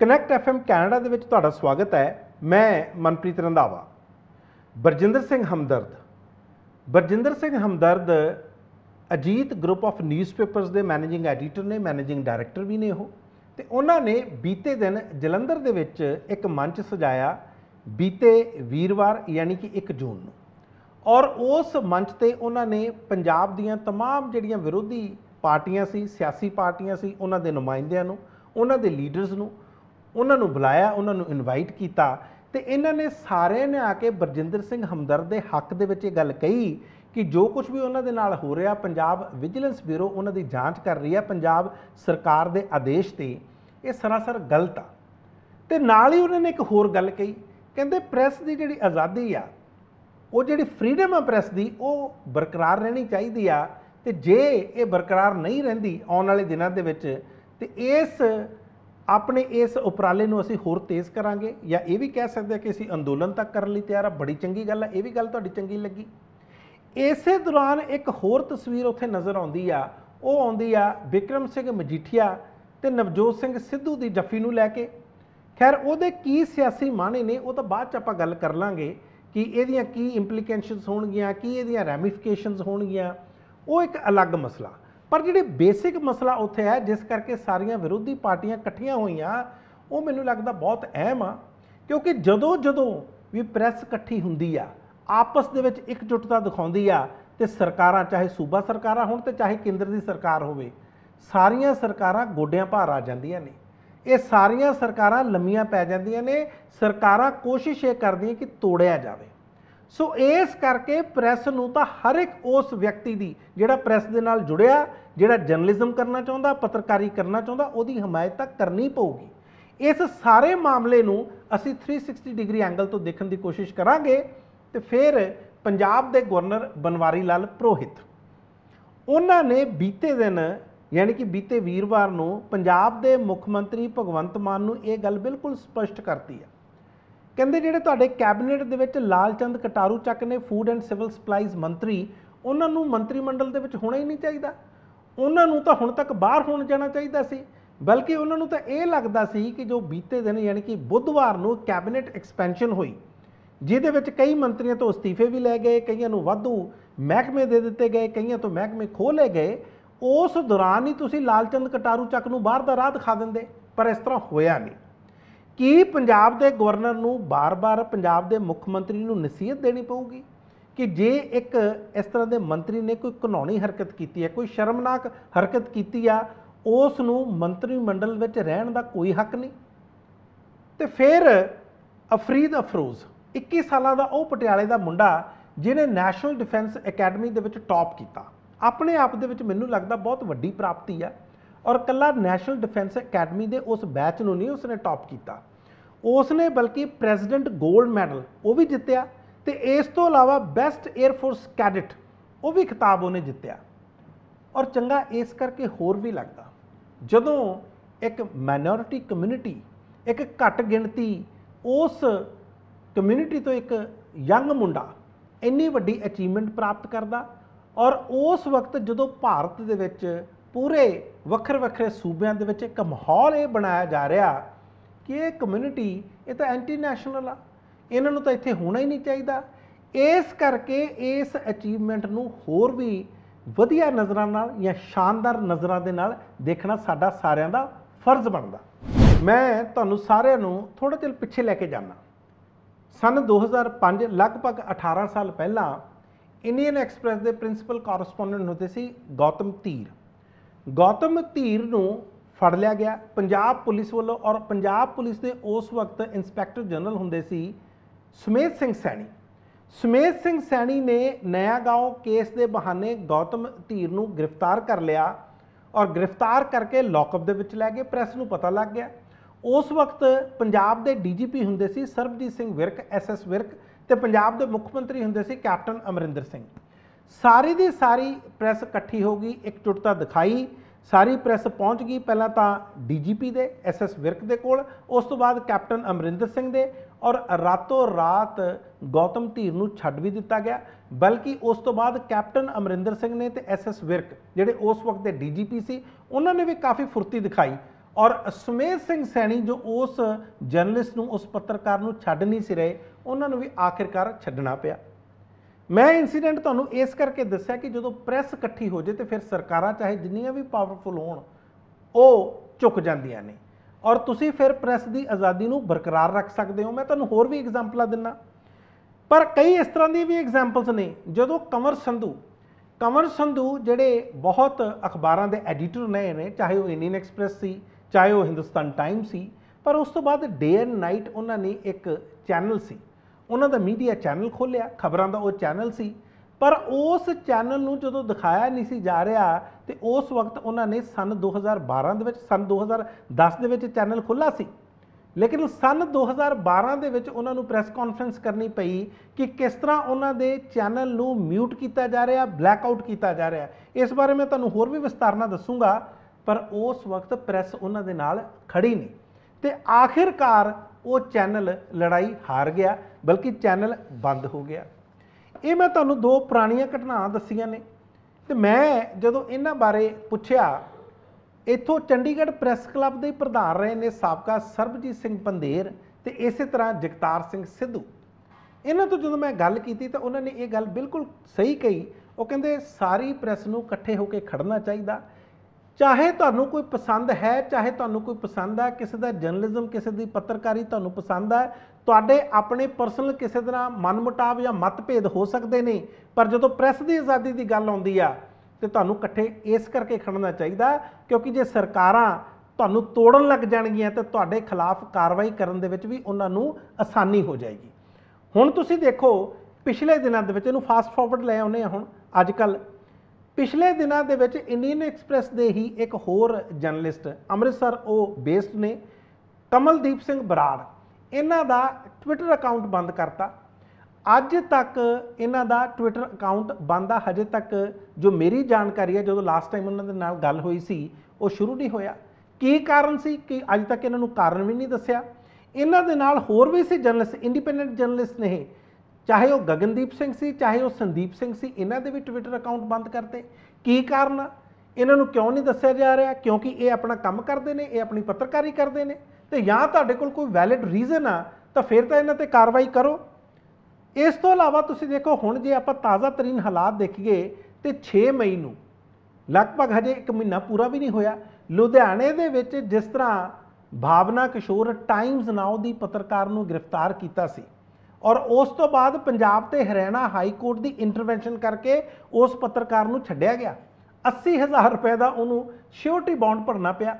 connect FM Canada ਦੇ ਵਿੱਚ ਤੁਹਾਡਾ ਸਵਾਗਤ ਹੈ ਮੈਂ Manpreet Randhawa Barjinder Singh Hamdard Barjinder Singh Hamdard Ajit group of newspapers ਦੇ ਮੈਨੇਜਿੰਗ ਐਡੀਟਰ ਨੇ ਮੈਨੇਜਿੰਗ ਡਾਇਰੈਕਟਰ ਵੀ ਨੇ ਉਹ ਤੇ ਉਹਨਾਂ ਨੇ ਬੀਤੇ ਦਿਨ ਜਲੰਧਰ ਦੇ ਵਿੱਚ ਇੱਕ ਮੰਚ ਸਜਾਇਆ ਬੀਤੇ ਵੀਰਵਾਰ ਯਾਨੀ ਕਿ 1 ਜੂਨ ਨੂੰ ਔਰ ਉਸ ਮੰਚ ਤੇ ਉਹਨਾਂ ਨੇ ਪੰਜਾਬ ਦੀਆਂ तमाम ਜਿਹੜੀਆਂ ਵਿਰੋਧੀ ਪਾਰਟੀਆਂ ਸੀ ਸਿਆਸੀ ਪਾਰਟੀਆਂ ਸੀ ਉਹਨਾਂ ਦੇ ਨੁਮਾਇੰਦਿਆਂ ਨੂੰ ਉਹਨਾਂ ਦੇ ਲੀਡਰਸ ਨੂੰ ਉਹਨਾਂ ਨੂੰ ਬੁਲਾਇਆ ਉਹਨਾਂ ਨੂੰ ਇਨਵਾਈਟ ਕੀਤਾ ਤੇ ਇਹਨਾਂ ਨੇ ਸਾਰਿਆਂ ਨੇ ਆ ਕੇ ਬਰਜਿੰਦਰ ਸਿੰਘ ਹਮਦਰਦ ਦੇ ਹੱਕ ਦੇ ਵਿੱਚ ਇਹ ਗੱਲ ਕਹੀ ਕਿ ਜੋ ਕੁਝ ਵੀ ਉਹਨਾਂ ਦੇ ਨਾਲ ਹੋ ਰਿਹਾ ਪੰਜਾਬ ਵਿਜੀਲੈਂਸ ਬਿਊਰੋ ਉਹਨਾਂ ਦੀ ਜਾਂਚ ਕਰ ਰਹੀ ਹੈ ਪੰਜਾਬ ਸਰਕਾਰ ਦੇ ਆਦੇਸ਼ ਤੇ ਇਹ ਸਰਾਸਰ ਗਲਤ ਆ ਤੇ ਨਾਲ ਹੀ ਉਹਨਾਂ ਨੇ ਇੱਕ ਹੋਰ ਗੱਲ ਕਹੀ ਕਹਿੰਦੇ ਪ੍ਰੈਸ ਦੀ ਜਿਹੜੀ ਆਜ਼ਾਦੀ ਆ ਉਹ ਜਿਹੜੀ ਫਰੀडम ਆ ਪ੍ਰੈਸ ਦੀ ਉਹ ਬਰਕਰਾਰ ਰਹਿਣੀ ਚਾਹੀਦੀ ਆ ਤੇ ਜੇ ਇਹ ਬਰਕਰਾਰ ਨਹੀਂ ਰਹਿੰਦੀ ਆਉਣ ਵਾਲੇ ਦਿਨਾਂ ਦੇ ਵਿੱਚ ਤੇ ਇਸ ਆਪਣੇ ਇਸ ਉਪਰਾਲੇ ਨੂੰ ਅਸੀਂ ਹੋਰ ਤੇਜ਼ ਕਰਾਂਗੇ ਜਾਂ ਇਹ ਵੀ ਕਹਿ ਸਕਦੇ ਆ ਕਿ ਅਸੀਂ ਅੰਦੋਲਨ ਤੱਕ ਕਰਨ ਲਈ ਤਿਆਰ ਆ ਬੜੀ ਚੰਗੀ ਗੱਲ ਆ ਇਹ ਵੀ ਗੱਲ ਤੁਹਾਡੀ ਚੰਗੀ ਲੱਗੀ ਇਸੇ ਦੌਰਾਨ ਇੱਕ ਹੋਰ ਤਸਵੀਰ ਉੱਥੇ ਨਜ਼ਰ ਆਉਂਦੀ ਆ ਉਹ ਆਉਂਦੀ ਆ ਵਿਕਰਮ ਸਿੰਘ ਮਜੀਠੀਆ ਤੇ ਨਵਜੋਤ ਸਿੰਘ ਸਿੱਧੂ ਦੀ ਜੱਫੀ ਨੂੰ ਲੈ ਕੇ ਖੈਰ ਉਹਦੇ ਕੀ ਸਿਆਸੀ ਮਾਣੇ ਨੇ ਉਹ ਤਾਂ ਬਾਅਦ ਚ ਆਪਾਂ ਗੱਲ ਕਰ ਲਾਂਗੇ ਕਿ ਇਹਦੀਆਂ ਕੀ ਇੰਪਲੀਕੇਸ਼ਨਸ ਹੋਣਗੀਆਂ ਕੀ ਇਹਦੀਆਂ ਰੈਮਿਫਿਕੇਸ਼ਨਸ ਹੋਣਗੀਆਂ ਉਹ ਇੱਕ ਅਲੱਗ ਮਸਲਾ ਪਰ ਜਿਹੜੇ ਬੇਸਿਕ ਮਸਲਾ ਉੱਥੇ ਹੈ ਜਿਸ ਕਰਕੇ ਸਾਰੀਆਂ ਵਿਰੋਧੀ ਪਾਰਟੀਆਂ ਇਕੱਠੀਆਂ ਹੋਈਆਂ ਉਹ ਮੈਨੂੰ ਲੱਗਦਾ ਬਹੁਤ ਅਹਿਮ ਆ ਕਿਉਂਕਿ ਜਦੋਂ ਜਦੋਂ ਵੀ ਪ੍ਰੈਸ ਇਕੱਠੀ ਹੁੰਦੀ ਆ ਆਪਸ ਦੇ ਵਿੱਚ ਇਕਜੁੱਟਤਾ ਦਿਖਾਉਂਦੀ ਆ ਤੇ ਸਰਕਾਰਾਂ ਚਾਹੇ ਸੂਬਾ ਸਰਕਾਰਾਂ ਹੋਣ ਤੇ ਚਾਹੇ ਕੇਂਦਰ ਦੀ ਸਰਕਾਰ ਹੋਵੇ ਸਾਰੀਆਂ ਸਰਕਾਰਾਂ ਗੋਡਿਆਂ ਭਾਰ ਆ ਜਾਂਦੀਆਂ ਨੇ ਇਹ ਸਾਰੀਆਂ ਸਰਕਾਰਾਂ ਲੰਮੀਆਂ ਪੈ ਜਾਂਦੀਆਂ ਨੇ ਸਰਕਾਰਾਂ ਕੋਸ਼ਿਸ਼ ਇਹ ਕਰਦੀਆਂ ਕਿ ਤੋੜਿਆ ਜਾਵੇ ਸੋ ਇਸ ਕਰਕੇ ਪ੍ਰੈਸ ਨੂੰ ਤਾਂ ਹਰ ਇੱਕ ਉਸ ਵਿਅਕਤੀ ਦੀ ਜਿਹੜਾ ਪ੍ਰੈਸ ਦੇ ਨਾਲ ਜੁੜਿਆ ਜਿਹੜਾ ਜਰਨਲਿਜ਼ਮ ਕਰਨਾ ਚਾਹੁੰਦਾ ਪੱਤਰਕਾਰੀ ਕਰਨਾ ਚਾਹੁੰਦਾ ਉਹਦੀ ਹਮਾਇਤ ਤਾਂ ਕਰਨੀ ਪਊਗੀ ਇਸ ਸਾਰੇ ਮਾਮਲੇ ਨੂੰ ਅਸੀਂ 360 ਡਿਗਰੀ ਐਂਗਲ ਤੋਂ ਦੇਖਣ ਦੀ ਕੋਸ਼ਿਸ਼ ਕਰਾਂਗੇ ਤੇ ਫਿਰ ਪੰਜਾਬ ਦੇ ਗਵਰਨਰ ਬਨਵਾਰੀ ਲਾਲ ਪ੍ਰੋਹਿਤ ਉਹਨਾਂ ਨੇ ਬੀਤੇ ਦਿਨ ਯਾਨੀ ਕਿ ਬੀਤੇ ਵੀਰਵਾਰ ਨੂੰ ਪੰਜਾਬ ਦੇ ਮੁੱਖ ਮੰਤਰੀ ਭਗਵੰਤ ਮਾਨ ਨੂੰ ਇਹ ਗੱਲ ਬਿਲਕੁਲ ਸਪਸ਼ਟ ਕਰਤੀ ਹੈ ਕਹਿੰਦੇ ਜਿਹੜੇ ਤੁਹਾਡੇ ਕੈਬਨਿਟ ਦੇ ਵਿੱਚ ਲਾਲਚੰਦ ਕਟਾਰੂ ਚੱਕ ਨੇ ਫੂਡ ਐਂਡ ਸਿਵਲ ਸਪਲਾਈਜ਼ ਮੰਤਰੀ ਉਹਨਾਂ ਨੂੰ ਮੰਤਰੀ ਮੰਡਲ ਦੇ ਵਿੱਚ ਹੋਣਾ ਹੀ ਨਹੀਂ ਚਾਹੀਦਾ ਉਹਨਾਂ ਨੂੰ ਤਾਂ ਹੁਣ ਤੱਕ ਬਾਹਰ ਹੋਣ ਜਾਣਾ ਚਾਹੀਦਾ ਸੀ ਬਲਕਿ ਉਹਨਾਂ ਨੂੰ ਤਾਂ ਇਹ ਲੱਗਦਾ ਸੀ ਕਿ ਜੋ ਬੀਤੇ ਦਿਨ ਯਾਨੀ ਕਿ ਬੁੱਧਵਾਰ ਨੂੰ ਕੈਬਨਿਟ ਐਕਸਪੈਂਸ਼ਨ ਹੋਈ ਜਿਹਦੇ ਵਿੱਚ ਕਈ ਮੰਤਰੀਆਂ ਤੋਂ ਅਸਤੀਫੇ ਵੀ ਲੈ ਗਏ ਕਈਆਂ ਨੂੰ ਵਾਧੂ ਮਹਿਕਮੇ ਦੇ ਦਿੱਤੇ ਗਏ ਕਈਆਂ ਤੋਂ ਮਹਿਕਮੇ ਖੋਲੇ ਗਏ ਉਸ ਦੌਰਾਨ ਹੀ ਤੁਸੀਂ ਲਾਲਚੰਦ ਕਟਾਰੂ ਚੱਕ ਨੂੰ ਬਾਹਰ ਦਾ ਰਾਹ ਦਿਖਾ ਦਿੰਦੇ ਪਰ ਇਸ ਤਰ੍ਹਾਂ ਹੋਇਆ ਨਹੀਂ ਕੀ ਪੰਜਾਬ ਦੇ ਗਵਰਨਰ ਨੂੰ ਬਾਰ-ਬਾਰ ਪੰਜਾਬ ਦੇ ਮੁੱਖ ਮੰਤਰੀ ਨੂੰ ਨਸੀਹਤ ਦੇਣੀ ਪਊਗੀ ਕਿ ਜੇ ਇੱਕ ਇਸ ਤਰ੍ਹਾਂ ਦੇ ਮੰਤਰੀ ਨੇ ਕੋਈ ਘਨੌਣੀ ਹਰਕਤ ਕੀਤੀ ਹੈ ਕੋਈ ਸ਼ਰਮਨਾਕ ਹਰਕਤ ਕੀਤੀ ਆ ਉਸ ਨੂੰ ਮੰਤਰੀ ਮੰਡਲ ਵਿੱਚ ਰਹਿਣ ਦਾ ਕੋਈ ਹੱਕ ਨਹੀਂ ਤੇ ਫਿਰ ਅਫਰੀਦ ਅਫਰੋਜ਼ 21 ਸਾਲਾਂ ਦਾ ਉਹ ਪਟਿਆਲੇ ਦਾ ਮੁੰਡਾ ਜਿਹਨੇ ਨੈਸ਼ਨਲ ਡਿਫੈਂਸ ਅਕੈਡਮੀ ਦੇ ਵਿੱਚ ਟੌਪ ਕੀਤਾ ਆਪਣੇ ਆਪ ਦੇ ਵਿੱਚ ਮੈਨੂੰ ਲੱਗਦਾ ਬਹੁਤ ਵੱਡੀ ਪ੍ਰਾਪਤੀ ਆ ਔਰ ਕੱਲਾ ਨੈਸ਼ਨਲ ਡਿਫੈਂਸ ਅਕੈਡਮੀ ਦੇ ਉਸ ਬੈਚ ਨੂੰ ਨਹੀਂ ਉਸਨੇ ਟੌਪ ਕੀਤਾ ਉਸ ਨੇ ਬਲਕਿ ਪ੍ਰੈਜ਼ੀਡੈਂਟ 골ਡ ਮੈਡਲ ਉਹ ਵੀ ਜਿੱਤਿਆ ਤੇ ਇਸ ਤੋਂ ਇਲਾਵਾ ਬੈਸਟ 에ਅਰ ਫੋਰਸ ਕੈਡਟ ਉਹ ਵੀ ਖਿਤਾਬ ਉਹਨੇ ਜਿੱਤਿਆ ਔਰ ਚੰਗਾ ਇਸ ਕਰਕੇ ਹੋਰ ਵੀ ਲੱਗਦਾ ਜਦੋਂ ਇੱਕ ਮਾਈਨੋਰਿਟੀ ਕਮਿਊਨਿਟੀ ਇੱਕ ਘੱਟ ਗਿਣਤੀ ਉਸ ਕਮਿਊਨਿਟੀ ਤੋਂ ਇੱਕ ਯੰਗ ਮੁੰਡਾ ਇੰਨੀ ਵੱਡੀ ਅਚੀਵਮੈਂਟ ਪ੍ਰਾਪਤ ਕਰਦਾ ਔਰ ਉਸ ਵਕਤ ਜਦੋਂ ਭਾਰਤ ਦੇ ਵਿੱਚ ਪੂਰੇ ਵੱਖਰੇ ਵੱਖਰੇ ਸੂਬਿਆਂ ਦੇ ਵਿੱਚ ਇੱਕ ਮਾਹੌਲ ਇਹ ਬਣਾਇਆ ਜਾ ਰਿਹਾ ਕਿ ਇਹ ਕਮਿਊਨਿਟੀ ਇਹ ਤਾਂ ਐਂਟੀ ਨੈਸ਼ਨਲ ਆ ਇਹਨਾਂ ਨੂੰ ਤਾਂ ਇੱਥੇ ਹੋਣਾ ਹੀ ਨਹੀਂ ਚਾਹੀਦਾ ਇਸ ਕਰਕੇ ਇਸ ਅਚੀਵਮੈਂਟ ਨੂੰ ਹੋਰ ਵੀ ਵਧੀਆ ਨਜ਼ਰਾਂ ਨਾਲ ਜਾਂ ਸ਼ਾਨਦਾਰ ਨਜ਼ਰਾਂ ਦੇ ਨਾਲ ਦੇਖਣਾ ਸਾਡਾ ਸਾਰਿਆਂ ਦਾ ਫਰਜ਼ ਬਣਦਾ ਮੈਂ ਤੁਹਾਨੂੰ ਸਾਰਿਆਂ ਨੂੰ ਥੋੜਾ ਜਿਹਾ ਪਿੱਛੇ ਲੈ ਕੇ ਜਾਣਾ ਸਨ 2005 ਲਗਭਗ 18 ਸਾਲ ਪਹਿਲਾਂ ਇੰਡੀਅਨ ਐਕਸਪ੍ਰੈਸ ਦੇ ਪ੍ਰਿੰਸੀਪਲ ਕੋਰਸਪੋਂਡੈਂਟ ਹੁੰਦੇ ਸੀ ਗੌਤਮ ਧੀਰ ਗੌਤਮ ਧੀਰ ਨੂੰ ਫੜ ਲਿਆ ਗਿਆ ਪੰਜਾਬ ਪੁਲਿਸ ਵੱਲੋਂ ਔਰ ਪੰਜਾਬ ਪੁਲਿਸ ਦੇ ਉਸ ਵਕਤ ਇੰਸਪੈਕਟਰ ਜਨਰਲ ਹੁੰਦੇ ਸੀ ਸੁਮੇਧ ਸਿੰਘ ਸੈਣੀ ਸੁਮੇਧ ਸਿੰਘ ਸੈਣੀ ਨੇ ਨਇਆਗਾਉਂ ਕੇਸ ਦੇ ਬਹਾਨੇ ਗੌਤਮ ਧੀਰ ਨੂੰ ਗ੍ਰਿਫਤਾਰ ਕਰ ਲਿਆ ਔਰ ਗ੍ਰਿਫਤਾਰ ਕਰਕੇ ਲੋਕਅਪ ਦੇ ਵਿੱਚ ਲੈ ਗਏ ਪ੍ਰੈਸ ਨੂੰ ਪਤਾ ਲੱਗ ਗਿਆ ਉਸ ਵਕਤ ਪੰਜਾਬ ਦੇ ਡੀਜੀਪੀ ਹੁੰਦੇ ਸੀ ਸਰਬਜੀਤ ਸਿੰਘ ਵਿਰਕ ਐਸਐਸ ਵਿਰਕ ਤੇ ਪੰਜਾਬ ਦੇ ਮੁੱਖ ਮੰਤਰੀ ਹੁੰਦੇ ਸੀ ਕੈਪਟਨ ਅਮਰਿੰਦਰ ਸਿੰਘ ਸਾਰੀ ਦੀ ਸਾਰੀ ਪ੍ਰੈਸ ਇਕੱਠੀ ਹੋ ਗਈ ਇੱਕ ਟੁੱਟਤਾ ਦਿਖਾਈ ਸਾਰੀ ਪ੍ਰੈਸ ਪਹੁੰਚ ਗਈ ਪਹਿਲਾਂ ਤਾਂ ਡੀਜੀਪੀ ਦੇ ਐਸਐਸ ਵਿਰਕ ਦੇ ਕੋਲ ਉਸ ਤੋਂ ਬਾਅਦ ਕੈਪਟਨ ਅਮਰਿੰਦਰ ਸਿੰਘ ਦੇ ਔਰ ਰਾਤੋਂ ਰਾਤ ਗੌਤਮ ਧੀਰ ਨੂੰ ਛੱਡ ਵੀ ਦਿੱਤਾ ਗਿਆ ਬਲਕਿ ਉਸ ਤੋਂ ਬਾਅਦ ਕੈਪਟਨ ਅਮਰਿੰਦਰ ਸਿੰਘ ਨੇ ਤੇ ਐਸਐਸ ਵਿਰਕ ਜਿਹੜੇ ਉਸ ਵਕਤ ਦੇ ਡੀਜੀਪੀ ਸੀ ਉਹਨਾਂ ਨੇ ਵੀ ਕਾਫੀ ਫੁਰਤੀ ਦਿਖਾਈ ਔਰ ਸੁਮੇਸ਼ ਸਿੰਘ ਸੈਣੀ ਜੋ ਉਸ ਜਰਨਲਿਸਟ ਨੂੰ ਉਸ ਪੱਤਰਕਾਰ ਨੂੰ ਛੱਡ ਨਹੀਂ ਸੀ ਰਹੇ ਉਹਨਾਂ ਨੂੰ ਵੀ ਆਖਿਰਕਾਰ ਛੱਡਣਾ ਪਿਆ ਮੈਂ ਇਨਸੀਡੈਂਟ ਤੁਹਾਨੂੰ ਇਸ ਕਰਕੇ ਦੱਸਿਆ ਕਿ ਜਦੋਂ ਪ੍ਰੈਸ ਇਕੱਠੀ ਹੋ ਜੇ ਤੇ ਫਿਰ ਸਰਕਾਰਾਂ ਚਾਹੇ ਜਿੰਨੀਆਂ ਵੀ ਪਾਵਰਫੁਲ ਹੋਣ ਉਹ ਝੁਕ ਜਾਂਦੀਆਂ ਨੇ ਔਰ ਤੁਸੀਂ ਫਿਰ ਪ੍ਰੈਸ ਦੀ ਆਜ਼ਾਦੀ ਨੂੰ ਬਰਕਰਾਰ ਰੱਖ ਸਕਦੇ ਹੋ ਮੈਂ ਤੁਹਾਨੂੰ ਹੋਰ ਵੀ ਐਗਜ਼ਾਮਪਲਾਂ ਦਿੰਨਾ ਪਰ ਕਈ ਇਸ ਤਰ੍ਹਾਂ ਦੀ ਵੀ ਐਗਜ਼ਾਮਪਲਸ ਨੇ ਜਦੋਂ ਕਮਰ ਸੰਧੂ ਕਮਰ ਸੰਧੂ ਜਿਹੜੇ ਬਹੁਤ ਅਖਬਾਰਾਂ ਦੇ ਐਡੀਟਰ ਨੇ ਨੇ ਚਾਹੇ ਉਹ ਇੰਡੀਅਨ ਐਕਸਪ੍ਰੈਸ ਸੀ ਚਾਹੇ ਉਹ ਹਿੰਦੁਸਤਾਨ ਟਾਈਮ ਸੀ ਪਰ ਉਸ ਤੋਂ ਬਾਅਦ ਡੇ ਐਂਡ ਨਾਈਟ ਉਹਨਾਂ ਨੇ ਇੱਕ ਚੈਨਲ ਸੀ ਉਹਨਾਂ ਦਾ ਮੀਡੀਆ ਚੈਨਲ ਖੋਲਿਆ ਖਬਰਾਂ ਦਾ ਉਹ ਚੈਨਲ ਸੀ ਪਰ ਉਸ ਚੈਨਲ ਨੂੰ ਜਦੋਂ ਦਿਖਾਇਆ ਨਹੀਂ ਸੀ ਜਾ ਰਿਹਾ ਤੇ ਉਸ ਵਕਤ ਉਹਨਾਂ ਨੇ ਸਨ 2012 ਦੇ ਵਿੱਚ ਸਨ 2010 ਦੇ ਵਿੱਚ ਚੈਨਲ ਖੁੱਲਾ ਸੀ ਲੇਕਿਨ ਸਨ 2012 ਦੇ ਵਿੱਚ ਉਹਨਾਂ ਨੂੰ ਪ੍ਰੈਸ ਕਾਨਫਰੰਸ ਕਰਨੀ ਪਈ ਕਿ ਕਿਸ ਤਰ੍ਹਾਂ ਉਹਨਾਂ ਦੇ ਚੈਨਲ ਨੂੰ ਮਿਊਟ ਕੀਤਾ ਜਾ ਰਿਹਾ ਬਲੈਕ ਆਊਟ ਕੀਤਾ ਜਾ ਰਿਹਾ ਇਸ ਬਾਰੇ ਮੈਂ ਤੁਹਾਨੂੰ ਹੋਰ ਵੀ ਵਿਸਤਾਰ ਨਾਲ ਦੱਸੂਗਾ ਪਰ ਉਸ ਵਕਤ ਪ੍ਰੈਸ ਉਹਨਾਂ ਦੇ ਨਾਲ ਖੜੀ ਨਹੀਂ ਤੇ ਆਖਿਰਕਾਰ ਉਹ ਚੈਨਲ ਲੜਾਈ ਹਾਰ ਗਿਆ ਬਲਕਿ ਚੈਨਲ ਬੰਦ ਹੋ ਗਿਆ ਇਹ ਮੈਂ ਤੁਹਾਨੂੰ ਦੋ ਪੁਰਾਣੀਆਂ ਘਟਨਾਵਾਂ ਦੱਸੀਆਂ ਨੇ ਤੇ ਮੈਂ ਜਦੋਂ ਇਹਨਾਂ ਬਾਰੇ ਪੁੱਛਿਆ ਇਥੋਂ ਚੰਡੀਗੜ੍ਹ ਪ੍ਰੈਸ ਕਲੱਬ ਦੇ ਪ੍ਰਧਾਨ ਰਹੇ ਨੇ ਸਾਬਕਾ ਸਰਬਜੀਤ ਸਿੰਘ ਪੰਦੇਰ ਤੇ ਇਸੇ ਤਰ੍ਹਾਂ ਜਗਤਾਰ ਸਿੰਘ ਸਿੱਧੂ ਇਹਨਾਂ ਤੋਂ ਜਦੋਂ ਮੈਂ ਗੱਲ ਕੀਤੀ ਤਾਂ ਉਹਨਾਂ ਨੇ ਇਹ ਗੱਲ ਬਿਲਕੁਲ ਸਹੀ ਕਹੀ ਉਹ ਕਹਿੰਦੇ ਸਾਰੀ ਪ੍ਰੈਸ ਨੂੰ ਇਕੱਠੇ ਹੋ ਕੇ ਖੜਨਾ ਚਾਹੀਦਾ ਚਾਹੇ ਤੁਹਾਨੂੰ ਕੋਈ ਪਸੰਦ ਹੈ ਚਾਹੇ ਤੁਹਾਨੂੰ ਕੋਈ ਪਸੰਦ ਹੈ ਕਿਸੇ ਦਾ ਜਰਨਲਿਜ਼ਮ ਕਿਸੇ ਦੀ ਪੱਤਰਕਾਰੀ ਤੁਹਾਨੂੰ ਪਸੰਦ ਹੈ ਤੁਹਾਡੇ ਆਪਣੇ ਪਰਸਨਲ ਕਿਸੇ ਤਰ੍ਹਾਂ ਮਨਮੁਟਾਵ ਜਾਂ ਮਤਭੇਦ ਹੋ ਸਕਦੇ ਨੇ ਪਰ ਜਦੋਂ ਪ੍ਰੈਸ ਦੀ ਆਜ਼ਾਦੀ ਦੀ ਗੱਲ ਆਉਂਦੀ ਆ ਤੇ ਤੁਹਾਨੂੰ ਇਕੱਠੇ ਇਸ ਕਰਕੇ ਖੜਨਾ ਚਾਹੀਦਾ ਕਿਉਂਕਿ ਜੇ ਸਰਕਾਰਾਂ ਤੁਹਾਨੂੰ ਤੋੜਨ ਲੱਗ ਜਾਣਗੀਆਂ ਤੇ ਤੁਹਾਡੇ ਖਿਲਾਫ ਕਾਰਵਾਈ ਕਰਨ ਦੇ ਵਿੱਚ ਵੀ ਉਹਨਾਂ ਨੂੰ ਆਸਾਨੀ ਹੋ ਜਾਏਗੀ ਹੁਣ ਤੁਸੀਂ ਦੇਖੋ ਪਿਛਲੇ ਦਿਨਾਂ ਦੇ ਵਿੱਚ ਇਹਨੂੰ ਫਾਸਟ ਫਾਰਵਰਡ ਲੈ ਆਉਨੇ ਆ ਹੁਣ ਅੱਜ ਕੱਲ ਪਿਛਲੇ ਦਿਨਾਂ ਦੇ ਵਿੱਚ ਇੰਡੀਅਨ ਐਕਸਪ੍ਰੈਸ ਦੇ ਹੀ ਇੱਕ ਹੋਰ ਜਰਨਲਿਸਟ ਅੰਮ੍ਰਿਤਸਰ ਉਹ ਬੇਸਡ ਨੇ ਕਮਲਦੀਪ ਸਿੰਘ ਬਰਾੜ ਇਹਨਾਂ ਦਾ ਟਵਿੱਟਰ ਅਕਾਊਂਟ ਬੰਦ ਕਰਤਾ ਅੱਜ ਤੱਕ ਇਹਨਾਂ ਦਾ ਟਵਿੱਟਰ ਅਕਾਊਂਟ ਬੰਦ ਆ ਹਜੇ ਤੱਕ ਜੋ ਮੇਰੀ ਜਾਣਕਾਰੀ ਹੈ ਜਦੋਂ ਲਾਸਟ ਟਾਈਮ ਉਹਨਾਂ ਦੇ ਨਾਲ ਗੱਲ ਹੋਈ ਸੀ ਉਹ ਸ਼ੁਰੂ ਨਹੀਂ ਹੋਇਆ ਕੀ ਕਾਰਨ ਸੀ ਕਿ ਅੱਜ ਤੱਕ ਇਹਨਾਂ ਨੂੰ ਕਾਰਨ ਵੀ ਨਹੀਂ ਦੱਸਿਆ ਇਹਨਾਂ ਦੇ ਨਾਲ ਹੋਰ ਵੀ ਸੀ ਜਰਨਲਿਸਟ ਇੰਡੀਪੈਂਡੈਂਟ ਜਰਨਲਿਸਟ ਨੇ ਚਾਹੇ ਉਹ ਗਗਨਦੀਪ ਸਿੰਘ ਸੀ ਚਾਹੇ ਉਹ ਸੰਦੀਪ ਸਿੰਘ ਸੀ ਇਹਨਾਂ ਦੇ ਵੀ ਟਵਿੱਟਰ ਅਕਾਊਂਟ ਬੰਦ ਕਰਤੇ ਕੀ ਕਾਰਨ ਇਹਨਾਂ ਨੂੰ ਕਿਉਂ ਨਹੀਂ ਦੱਸਿਆ ਜਾ ਰਿਹਾ ਕਿਉਂਕਿ ਇਹ ਆਪਣਾ ਕੰਮ ਕਰਦੇ ਨੇ ਇਹ ਆਪਣੀ ਪੱਤਰਕਾਰੀ ਕਰਦੇ ਨੇ ਤੇ ਜਾਂ ਤੁਹਾਡੇ ਕੋਲ ਕੋਈ ਵੈਲਿਡ ਰੀਜ਼ਨ ਆ ਤਾਂ ਫਿਰ ਤਾਂ ਇਹਨਾਂ ਤੇ ਕਾਰਵਾਈ ਕਰੋ ਇਸ ਤੋਂ ਇਲਾਵਾ ਤੁਸੀਂ ਦੇਖੋ ਹੁਣ ਜੇ ਆਪਾਂ ਤਾਜ਼ਾ ਤਰੀਨ ਹਾਲਾਤ ਦੇਖੀਏ ਤੇ 6 ਮਈ ਨੂੰ ਲਗਭਗ ਹਜੇ 1 ਮਹੀਨਾ ਪੂਰਾ ਵੀ ਨਹੀਂ ਹੋਇਆ ਲੁਧਿਆਣੇ ਦੇ ਵਿੱਚ ਜਿਸ ਤਰ੍ਹਾਂ ਭਾਵਨਾ ਕਿਸ਼ੋਰ ਟਾਈਮਜ਼ ਨਾਓ ਦੀ ਪੱਤਰਕਾਰ ਨੂੰ ਗ੍ਰਿਫਤਾਰ ਕੀਤਾ ਸੀ ਔਰ ਉਸ ਤੋਂ ਬਾਅਦ ਪੰਜਾਬ ਤੇ ਹਰਿਆਣਾ ਹਾਈ ਕੋਰਟ ਦੀ ਇੰਟਰਵੈਂਸ਼ਨ ਕਰਕੇ ਉਸ ਪੱਤਰਕਾਰ ਨੂੰ ਛੱਡਿਆ ਗਿਆ 80000 ਰੁਪਏ ਦਾ ਉਹਨੂੰ ਸ਼ਿਓਰਟੀ ਬੌਂਡ ਭਰਨਾ ਪਿਆ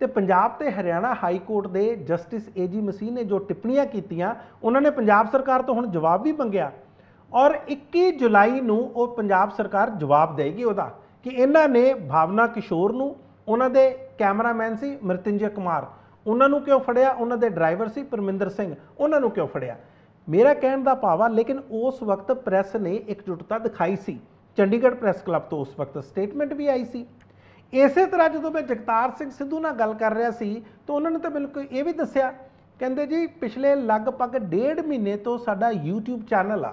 ਤੇ ਪੰਜਾਬ ਤੇ ਹਰਿਆਣਾ ਹਾਈ ਕੋਰਟ ਦੇ ਜਸਟਿਸ ਏਜੀ ਮਸੀਹ ਨੇ ਜੋ ਟਿੱਪਣੀਆਂ ਕੀਤੀਆਂ ਉਹਨਾਂ ਨੇ ਪੰਜਾਬ ਸਰਕਾਰ ਤੋਂ ਹੁਣ ਜਵਾਬ ਵੀ ਮੰਗਿਆ ਔਰ 21 ਜੁਲਾਈ ਨੂੰ ਉਹ ਪੰਜਾਬ ਸਰਕਾਰ ਜਵਾਬ ਦੇਗੀ ਉਹਦਾ ਕਿ ਇਹਨਾਂ ਨੇ ਭਾਵਨਾ ਕਿਸ਼ੋਰ ਨੂੰ ਉਹਨਾਂ ਦੇ ਕੈਮਰਾਮੈਨ ਸੀ ਮਰਤਿੰਜੇ ਕੁਮਾਰ ਉਹਨਾਂ ਨੂੰ ਕਿਉਂ ਫੜਿਆ ਉਹਨਾਂ ਦੇ ਡਰਾਈਵਰ ਸੀ ਪਰਮਿੰਦਰ ਸਿੰਘ ਉਹਨਾਂ ਨੂੰ ਕਿਉਂ ਫੜਿਆ ਮੇਰਾ ਕਹਿਣ ਦਾ ਭਾਵ ਆ ਲੇਕਿਨ ਉਸ ਵਕਤ ਪ੍ਰੈਸ ਨੇ ਇੱਕ ਜੁਟਤਾ ਦਿਖਾਈ ਸੀ ਚੰਡੀਗੜ੍ਹ ਪ੍ਰੈਸ ਕਲੱਬ ਤੋਂ ਉਸ ਵਕਤ ਸਟੇਟਮੈਂਟ ਵੀ ਆਈ ਸੀ ਇਸੇ ਤਰ੍ਹਾਂ ਜਦੋਂ ਮੈਂ ਜਗਤਾਰ ਸਿੰਘ ਸਿੱਧੂ ਨਾਲ ਗੱਲ ਕਰ ਰਿਹਾ ਸੀ ਤਾਂ ਉਹਨਾਂ ਨੇ ਤਾਂ ਬਿਲਕੁਲ ਇਹ ਵੀ ਦੱਸਿਆ ਕਹਿੰਦੇ ਜੀ ਪਿਛਲੇ ਲਗਭਗ ਡੇਢ ਮਹੀਨੇ ਤੋਂ ਸਾਡਾ YouTube ਚੈਨਲ ਆ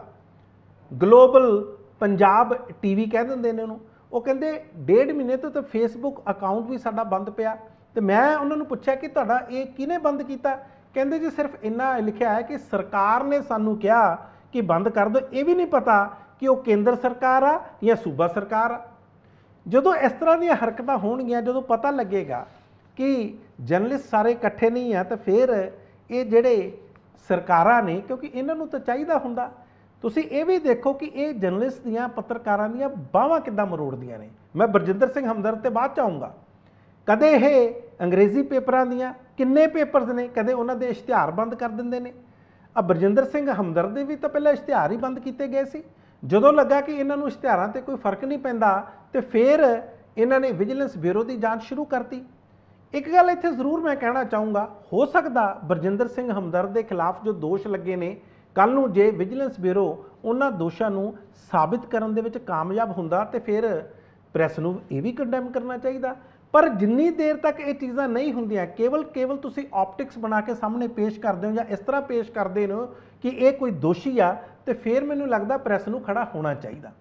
ਗਲੋਬਲ ਪੰਜਾਬ ਟੀਵੀ ਕਹਿ ਦਿੰਦੇ ਨੇ ਉਹਨੂੰ ਉਹ ਕਹਿੰਦੇ ਡੇਢ ਮਹੀਨੇ ਤੋਂ ਤਾਂ Facebook ਅਕਾਊਂਟ ਵੀ ਸਾਡਾ ਬੰਦ ਪਿਆ ਤੇ ਮੈਂ ਉਹਨਾਂ ਨੂੰ ਪੁੱਛਿਆ ਕਿ ਤੁਹਾਡਾ ਇਹ ਕਿਹਨੇ ਬੰਦ ਕੀਤਾ ਕਹਿੰਦੇ ਜੀ ਸਿਰਫ ਇੰਨਾ ਲਿਖਿਆ ਹੈ ਕਿ ਸਰਕਾਰ ਨੇ ਸਾਨੂੰ ਕਿਹਾ ਕਿ ਬੰਦ ਕਰ ਦਿਓ ਇਹ ਵੀ ਨਹੀਂ ਪਤਾ ਕਿ ਉਹ ਕੇਂਦਰ ਸਰਕਾਰ ਆ ਜਾਂ ਸੂਬਾ ਸਰਕਾਰ ਆ ਜਦੋਂ ਇਸ ਤਰ੍ਹਾਂ ਦੀਆਂ ਹਰਕਤਾਂ ਹੋਣਗੀਆਂ ਜਦੋਂ ਪਤਾ ਲੱਗੇਗਾ ਕਿ ਜਰਨਲਿਸਟ ਸਾਰੇ ਇਕੱਠੇ ਨਹੀਂ ਆ ਤਾਂ ਫਿਰ ਇਹ ਜਿਹੜੇ ਸਰਕਾਰਾਂ ਨੇ ਕਿਉਂਕਿ ਇਹਨਾਂ ਨੂੰ ਤਾਂ ਚਾਹੀਦਾ ਹੁੰਦਾ ਤੁਸੀਂ ਇਹ ਵੀ ਦੇਖੋ ਕਿ ਇਹ ਜਰਨਲਿਸਟ ਦੀਆਂ ਪੱਤਰਕਾਰਾਂ ਦੀਆਂ ਬਾਹਾਂ ਕਿੱਦਾਂ ਮਰੋੜਦੀਆਂ ਨੇ ਮੈਂ ਬਰਜਿੰਦਰ ਸਿੰਘ ਹਮਦਰਦ ਤੇ ਬਾਅਦ ਚ ਆਉਂਗਾ ਕਦੇ ਇਹ ਅੰਗਰੇਜ਼ੀ ਪੇਪਰਾਂ ਦੀਆਂ ਕਿੰਨੇ ਪੇਪਰਸ ਨੇ ਕਦੇ ਉਹਨਾਂ ਦੇ ਇਸ਼ਤਿਹਾਰ ਬੰਦ ਕਰ ਦਿੰਦੇ ਨੇ ਆ ਬਰਜਿੰਦਰ ਸਿੰਘ ਹਮਦਰ ਦੇ ਵੀ ਤਾਂ ਪਹਿਲਾਂ ਇਸ਼ਤਿਹਾਰ ਹੀ ਬੰਦ ਕੀਤੇ ਗਏ ਸੀ ਜਦੋਂ ਲੱਗਾ ਕਿ ਇਹਨਾਂ ਨੂੰ ਇਸ਼ਤਿਹਾਰਾਂ ਤੇ ਕੋਈ ਫਰਕ ਨਹੀਂ ਪੈਂਦਾ ਤੇ ਫਿਰ ਇਹਨਾਂ ਨੇ ਵਿਜੀਲੈਂਸ ਬਿਊਰੋ ਦੀ ਜਾਂਚ ਸ਼ੁਰੂ ਕਰਤੀ ਇੱਕ ਗੱਲ ਇੱਥੇ ਜ਼ਰੂਰ ਮੈਂ ਕਹਿਣਾ ਚਾਹੂੰਗਾ ਹੋ ਸਕਦਾ ਬਰਜਿੰਦਰ ਸਿੰਘ ਹਮਦਰ ਦੇ ਖਿਲਾਫ ਜੋ ਦੋਸ਼ ਲੱਗੇ ਨੇ ਕੱਲ ਨੂੰ ਜੇ ਵਿਜੀਲੈਂਸ ਬਿਊਰੋ ਉਹਨਾਂ ਦੋਸ਼ਾਂ ਨੂੰ ਸਾਬਿਤ ਕਰਨ ਦੇ ਵਿੱਚ ਕਾਮਯਾਬ ਹੁੰਦਾ ਤੇ ਫਿਰ ਪ੍ਰੈਸ ਨੂੰ ਇਹ ਵੀ ਕੰਡੈਮ ਕਰਨਾ ਚਾਹੀਦਾ ਪਰ ਜਿੰਨੀ ਦੇਰ ਤੱਕ ਇਹ ਚੀਜ਼ਾਂ ਨਹੀਂ ਹੁੰਦੀਆਂ ਕੇਵਲ ਕੇਵਲ ਤੁਸੀਂ ਆਪਟਿਕਸ ਬਣਾ ਕੇ ਸਾਹਮਣੇ ਪੇਸ਼ ਕਰਦੇ ਹੋ ਜਾਂ ਇਸ ਤਰ੍ਹਾਂ ਪੇਸ਼ ਕਰਦੇ ਨੇ ਕਿ ਇਹ ਕੋਈ ਦੋਸ਼ੀ ਆ ਤੇ ਫਿਰ ਮੈਨੂੰ ਲੱਗਦਾ ਪ੍ਰੈਸ ਨੂੰ ਖੜਾ ਹੋਣਾ ਚਾਹੀਦਾ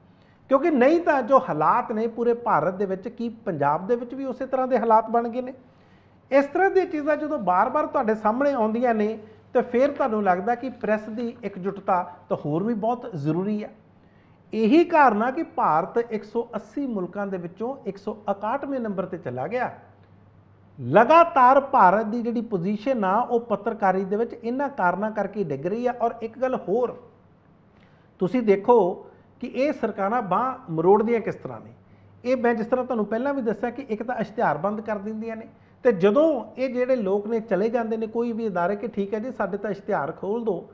ਕਿਉਂਕਿ ਨਹੀਂ ਤਾਂ ਜੋ ਹਾਲਾਤ ਨੇ ਪੂਰੇ ਭਾਰਤ ਦੇ ਵਿੱਚ ਕੀ ਪੰਜਾਬ ਦੇ ਵਿੱਚ ਵੀ ਉਸੇ ਤਰ੍ਹਾਂ ਦੇ ਹਾਲਾਤ ਬਣ ਗਏ ਨੇ ਇਸ ਤਰ੍ਹਾਂ ਦੀਆਂ ਚੀਜ਼ਾਂ ਜਦੋਂ ਬਾਰ-ਬਾਰ ਤੁਹਾਡੇ ਸਾਹਮਣੇ ਆਉਂਦੀਆਂ ਨੇ ਤੇ ਫਿਰ ਤੁਹਾਨੂੰ ਲੱਗਦਾ ਕਿ ਪ੍ਰੈਸ ਦੀ ਇਕਜੁੱਟਤਾ ਤਾਂ ਹੋਰ ਵੀ ਬਹੁਤ ਜ਼ਰੂਰੀ ਹੈ ਇਹੀ ਕਾਰਨ ਆ ਕਿ ਭਾਰਤ 180 ਮੁਲਕਾਂ ਦੇ ਵਿੱਚੋਂ 161ਵੇਂ ਨੰਬਰ ਤੇ ਚਲਾ ਗਿਆ ਲਗਾਤਾਰ ਭਾਰਤ ਦੀ ਜਿਹੜੀ ਪੋਜੀਸ਼ਨ ਆ ਉਹ ਪੱਤਰਕਾਰੀ ਦੇ ਵਿੱਚ ਇਹਨਾਂ ਕਾਰਨਾਂ ਕਰਕੇ ਡਿੱਗ ਰਹੀ ਆ ਔਰ ਇੱਕ ਗੱਲ ਹੋਰ ਤੁਸੀਂ ਦੇਖੋ ਕਿ ਇਹ ਸਰਕਾਰਾਂ ਬਾਹ ਮਰੋੜਦੀਆਂ ਕਿਸ ਤਰ੍ਹਾਂ ਨੇ ਇਹ ਮੈਂ ਜਿਸ ਤਰ੍ਹਾਂ ਤੁਹਾਨੂੰ ਪਹਿਲਾਂ ਵੀ ਦੱਸਿਆ ਕਿ ਇੱਕ ਤਾਂ ਇਸ਼ਤਿਹਾਰ ਬੰਦ ਕਰ ਦਿੰਦੀਆਂ ਨੇ ਤੇ ਜਦੋਂ ਇਹ ਜਿਹੜੇ ਲੋਕ ਨੇ ਚਲੇ ਜਾਂਦੇ ਨੇ ਕੋਈ ਵੀ ادارے ਕਿ ਠੀਕ ਹੈ ਜੀ ਸਾਡੇ ਤਾਂ ਇਸ਼ਤਿਹਾਰ ਖੋਲ ਦੋ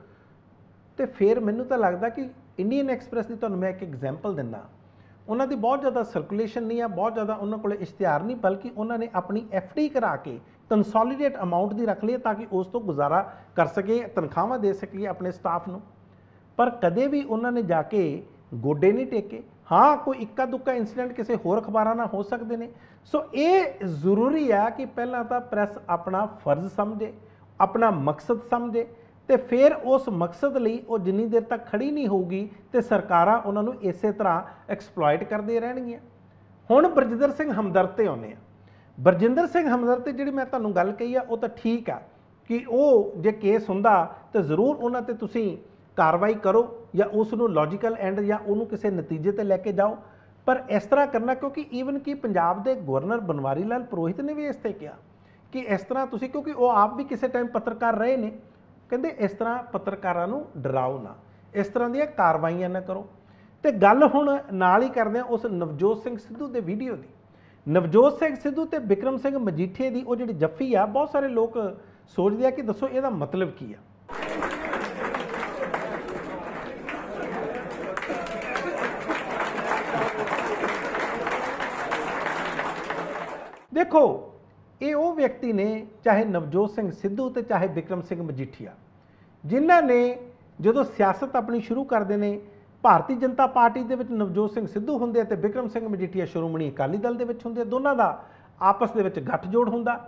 ਤੇ ਫਿਰ ਮੈਨੂੰ ਤਾਂ ਲੱਗਦਾ ਕਿ ਇੰਡੀਅਨ ਐਕਸਪ੍ਰੈਸ ਦੀ ਤੁਹਾਨੂੰ ਮੈਂ ਇੱਕ ਐਗਜ਼ਾਮਪਲ ਦਿੰਦਾ ਉਹਨਾਂ ਦੀ ਬਹੁਤ ਜ਼ਿਆਦਾ ਸਰਕੂਲੇਸ਼ਨ ਨਹੀਂ ਆ ਬਹੁਤ ਜ਼ਿਆਦਾ ਉਹਨਾਂ ਕੋਲੇ ਇਸ਼ਤਿਹਾਰ ਨਹੀਂ ਬਲਕਿ ਉਹਨਾਂ ਨੇ ਆਪਣੀ ਐਫਡੀ ਕਰਾ ਕੇ ਕੰਸੋਲੀਡੇਟ ਅਮਾਉਂਟ ਦੀ ਰੱਖ ਲਈ ਤਾਂ ਕਿ ਉਸ ਤੋਂ ਗੁਜ਼ਾਰਾ ਕਰ ਸਕੇ ਤਨਖਾਹਾਂ ਦੇ ਸਕੇ ਆਪਣੇ ਸਟਾਫ ਨੂੰ ਪਰ ਕਦੇ ਵੀ ਉਹਨਾਂ ਨੇ ਜਾ ਕੇ ਗੋਡੇ ਨਹੀਂ ਟੇਕੇ ਹਾਂ ਕੋਈ ਇੱਕਾ ਦੁੱਕਾ ਇਨਸੀਡੈਂਟ ਕਿਸੇ ਹੋਰ ਅਖਬਾਰਾਂ ਨਾਲ ਹੋ ਸਕਦੇ ਨੇ ਸੋ ਇਹ ਜ਼ਰੂਰੀ ਆ ਕਿ ਪਹਿਲਾਂ ਤਾਂ ਪ੍ਰੈਸ ਆਪਣਾ ਫਰਜ਼ ਸਮਝੇ ਆਪਣਾ ਮਕਸਦ ਸਮਝੇ ਤੇ ਫਿਰ ਉਸ ਮਕਸਦ ਲਈ ਉਹ ਜਿੰਨੀ ਦੇਰ ਤੱਕ ਖੜੀ ਨਹੀਂ ਹੋਊਗੀ ਤੇ ਸਰਕਾਰਾਂ ਉਹਨਾਂ ਨੂੰ ਇਸੇ ਤਰ੍ਹਾਂ ਐਕਸਪਲੋਇਟ ਕਰਦੇ ਰਹਿਣਗੀਆਂ ਹੁਣ ਬਰਜਿੰਦਰ ਸਿੰਘ ਹਮਦਰਦ ਤੇ ਆਉਨੇ ਆ ਬਰਜਿੰਦਰ ਸਿੰਘ ਹਮਦਰਦ ਤੇ ਜਿਹੜੀ ਮੈਂ ਤੁਹਾਨੂੰ ਗੱਲ ਕਹੀ ਆ ਉਹ ਤਾਂ ਠੀਕ ਆ ਕਿ ਉਹ ਜੇ ਕੇਸ ਹੁੰਦਾ ਤੇ ਜ਼ਰੂਰ ਉਹਨਾਂ ਤੇ ਤੁਸੀਂ ਕਾਰਵਾਈ ਕਰੋ ਜਾਂ ਉਸ ਨੂੰ ਲੌਜੀਕਲ ਐਂਡ ਜਾਂ ਉਹਨੂੰ ਕਿਸੇ ਨਤੀਜੇ ਤੇ ਲੈ ਕੇ ਜਾਓ ਪਰ ਇਸ ਤਰ੍ਹਾਂ ਕਰਨਾ ਕਿਉਂਕਿ ਈਵਨ ਕਿ ਪੰਜਾਬ ਦੇ ਗਵਰਨਰ ਬਨਵਾਰੀ ਲਾਲ ਪ੍ਰੋਹਿਤ ਨੇ ਵੀ ਇਸ ਤੇ ਕਿਹਾ ਕਿ ਇਸ ਤਰ੍ਹਾਂ ਤੁਸੀਂ ਕਿਉਂਕਿ ਉਹ ਆਪ ਵੀ ਕਿਸੇ ਟਾਈਮ ਪੱਤਰਕਾਰ ਰਹੇ ਨੇ ਕਹਿੰਦੇ ਇਸ ਤਰ੍ਹਾਂ ਪੱਤਰਕਾਰਾਂ ਨੂੰ ਡਰਾਓ ਨਾ ਇਸ ਤਰ੍ਹਾਂ ਦੀਆਂ ਕਾਰਵਾਈਆਂ ਨਾ ਕਰੋ ਤੇ ਗੱਲ ਹੁਣ ਨਾਲ ਹੀ ਕਰਦੇ ਆ ਉਸ ਨਵਜੋਤ ਸਿੰਘ ਸਿੱਧੂ ਦੇ ਵੀਡੀਓ ਦੀ ਨਵਜੋਤ ਸਿੰਘ ਸਿੱਧੂ ਤੇ ਵਿਕਰਮ ਸਿੰਘ ਮਜੀਠੇ ਦੀ ਉਹ ਜਿਹੜੀ ਜੱਫੀ ਆ ਬਹੁਤ ਸਾਰੇ ਲੋਕ ਸੋਚਦੇ ਆ ਕਿ ਦੱਸੋ ਇਹਦਾ ਮਤਲਬ ਕੀ ਆ ਦੇਖੋ ਇਹ ਉਹ ਵਿਅਕਤੀ ਨੇ ਚਾਹੇ ਨਵਜੋਤ ਸਿੰਘ ਸਿੱਧੂ ਤੇ ਚਾਹੇ ਵਿਕਰਮ ਸਿੰਘ ਮਜੀਠੀਆ ਜਿਨ੍ਹਾਂ ਨੇ ਜਦੋਂ ਸਿਆਸਤ ਆਪਣੀ ਸ਼ੁਰੂ ਕਰਦੇ ਨੇ ਭਾਰਤੀ ਜਨਤਾ ਪਾਰਟੀ ਦੇ ਵਿੱਚ ਨਵਜੋਤ ਸਿੰਘ ਸਿੱਧੂ ਹੁੰਦੇ ਤੇ ਵਿਕਰਮ ਸਿੰਘ ਮਜੀਠੀਆ ਸ਼੍ਰੋਮਣੀ ਅਕਾਲੀ ਦਲ ਦੇ ਵਿੱਚ ਹੁੰਦੇ ਦੋਨਾਂ ਦਾ ਆਪਸ ਦੇ ਵਿੱਚ ਗੱਠ ਜੋੜ ਹੁੰਦਾ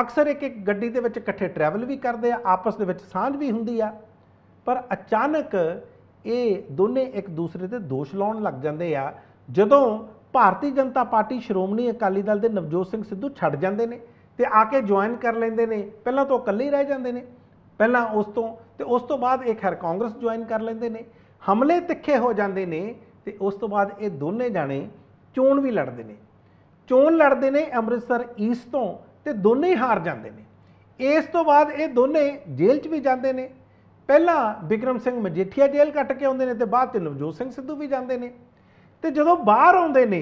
ਅਕਸਰ ਇੱਕ ਇੱਕ ਗੱਡੀ ਦੇ ਵਿੱਚ ਇਕੱਠੇ ਟਰੈਵਲ ਵੀ ਕਰਦੇ ਆ ਆਪਸ ਦੇ ਵਿੱਚ ਸਾਂਝ ਵੀ ਹੁੰਦੀ ਆ ਪਰ ਅਚਾਨਕ ਇਹ ਦੋਨੇ ਇੱਕ ਦੂਸਰੇ ਤੇ ਦੋਸ਼ ਲਾਉਣ ਲੱਗ ਜਾਂਦੇ ਆ ਜਦੋਂ ਭਾਰਤੀ ਜਨਤਾ ਪਾਰਟੀ ਸ਼੍ਰੋਮਣੀ ਅਕਾਲੀ ਦਲ ਦੇ ਨਵਜੋਤ ਸਿੰਘ ਸਿੱਧੂ ਛੱਡ ਜਾਂਦੇ ਨੇ ਤੇ ਆ ਕੇ ਜੁਆਇਨ ਕਰ ਲੈਂਦੇ ਨੇ ਪਹਿਲਾਂ ਤਾਂ ਇਕੱਲੇ ਹੀ ਰਹਿ ਜਾਂਦੇ ਨੇ ਪਹਿਲਾਂ ਉਸ ਤੋਂ ਤੇ ਉਸ ਤੋਂ ਬਾਅਦ ਇਹ ਖੈਰ ਕਾਂਗਰਸ ਜੁਆਇਨ ਕਰ ਲੈਂਦੇ ਨੇ ਹਮਲੇ ਤਿੱਖੇ ਹੋ ਜਾਂਦੇ ਨੇ ਤੇ ਉਸ ਤੋਂ ਬਾਅਦ ਇਹ ਦੋਨੇ ਜਾਣੇ ਚੋਣ ਵੀ ਲੜਦੇ ਨੇ ਚੋਣ ਲੜਦੇ ਨੇ ਅੰਮ੍ਰਿਤਸਰ ਈਸਟ ਤੋਂ ਤੇ ਦੋਨੇ ਹੀ ਹਾਰ ਜਾਂਦੇ ਨੇ ਇਸ ਤੋਂ ਬਾਅਦ ਇਹ ਦੋਨੇ ਜੇਲ੍ਹ 'ਚ ਵੀ ਜਾਂਦੇ ਨੇ ਪਹਿਲਾਂ ਵਿਕਰਮ ਸਿੰਘ ਮਜੀਠੀਆ ਜੇਲ੍ਹ ਕੱਟ ਕੇ ਆਉਂਦੇ ਨੇ ਤੇ ਬਾਅਦ ਤੇ ਨਵਜੋਤ ਸਿੰਘ ਸਿੱਧੂ ਵੀ ਜਾਂਦੇ ਨੇ ਤੇ ਜਦੋਂ ਬਾਹਰ ਆਉਂਦੇ ਨੇ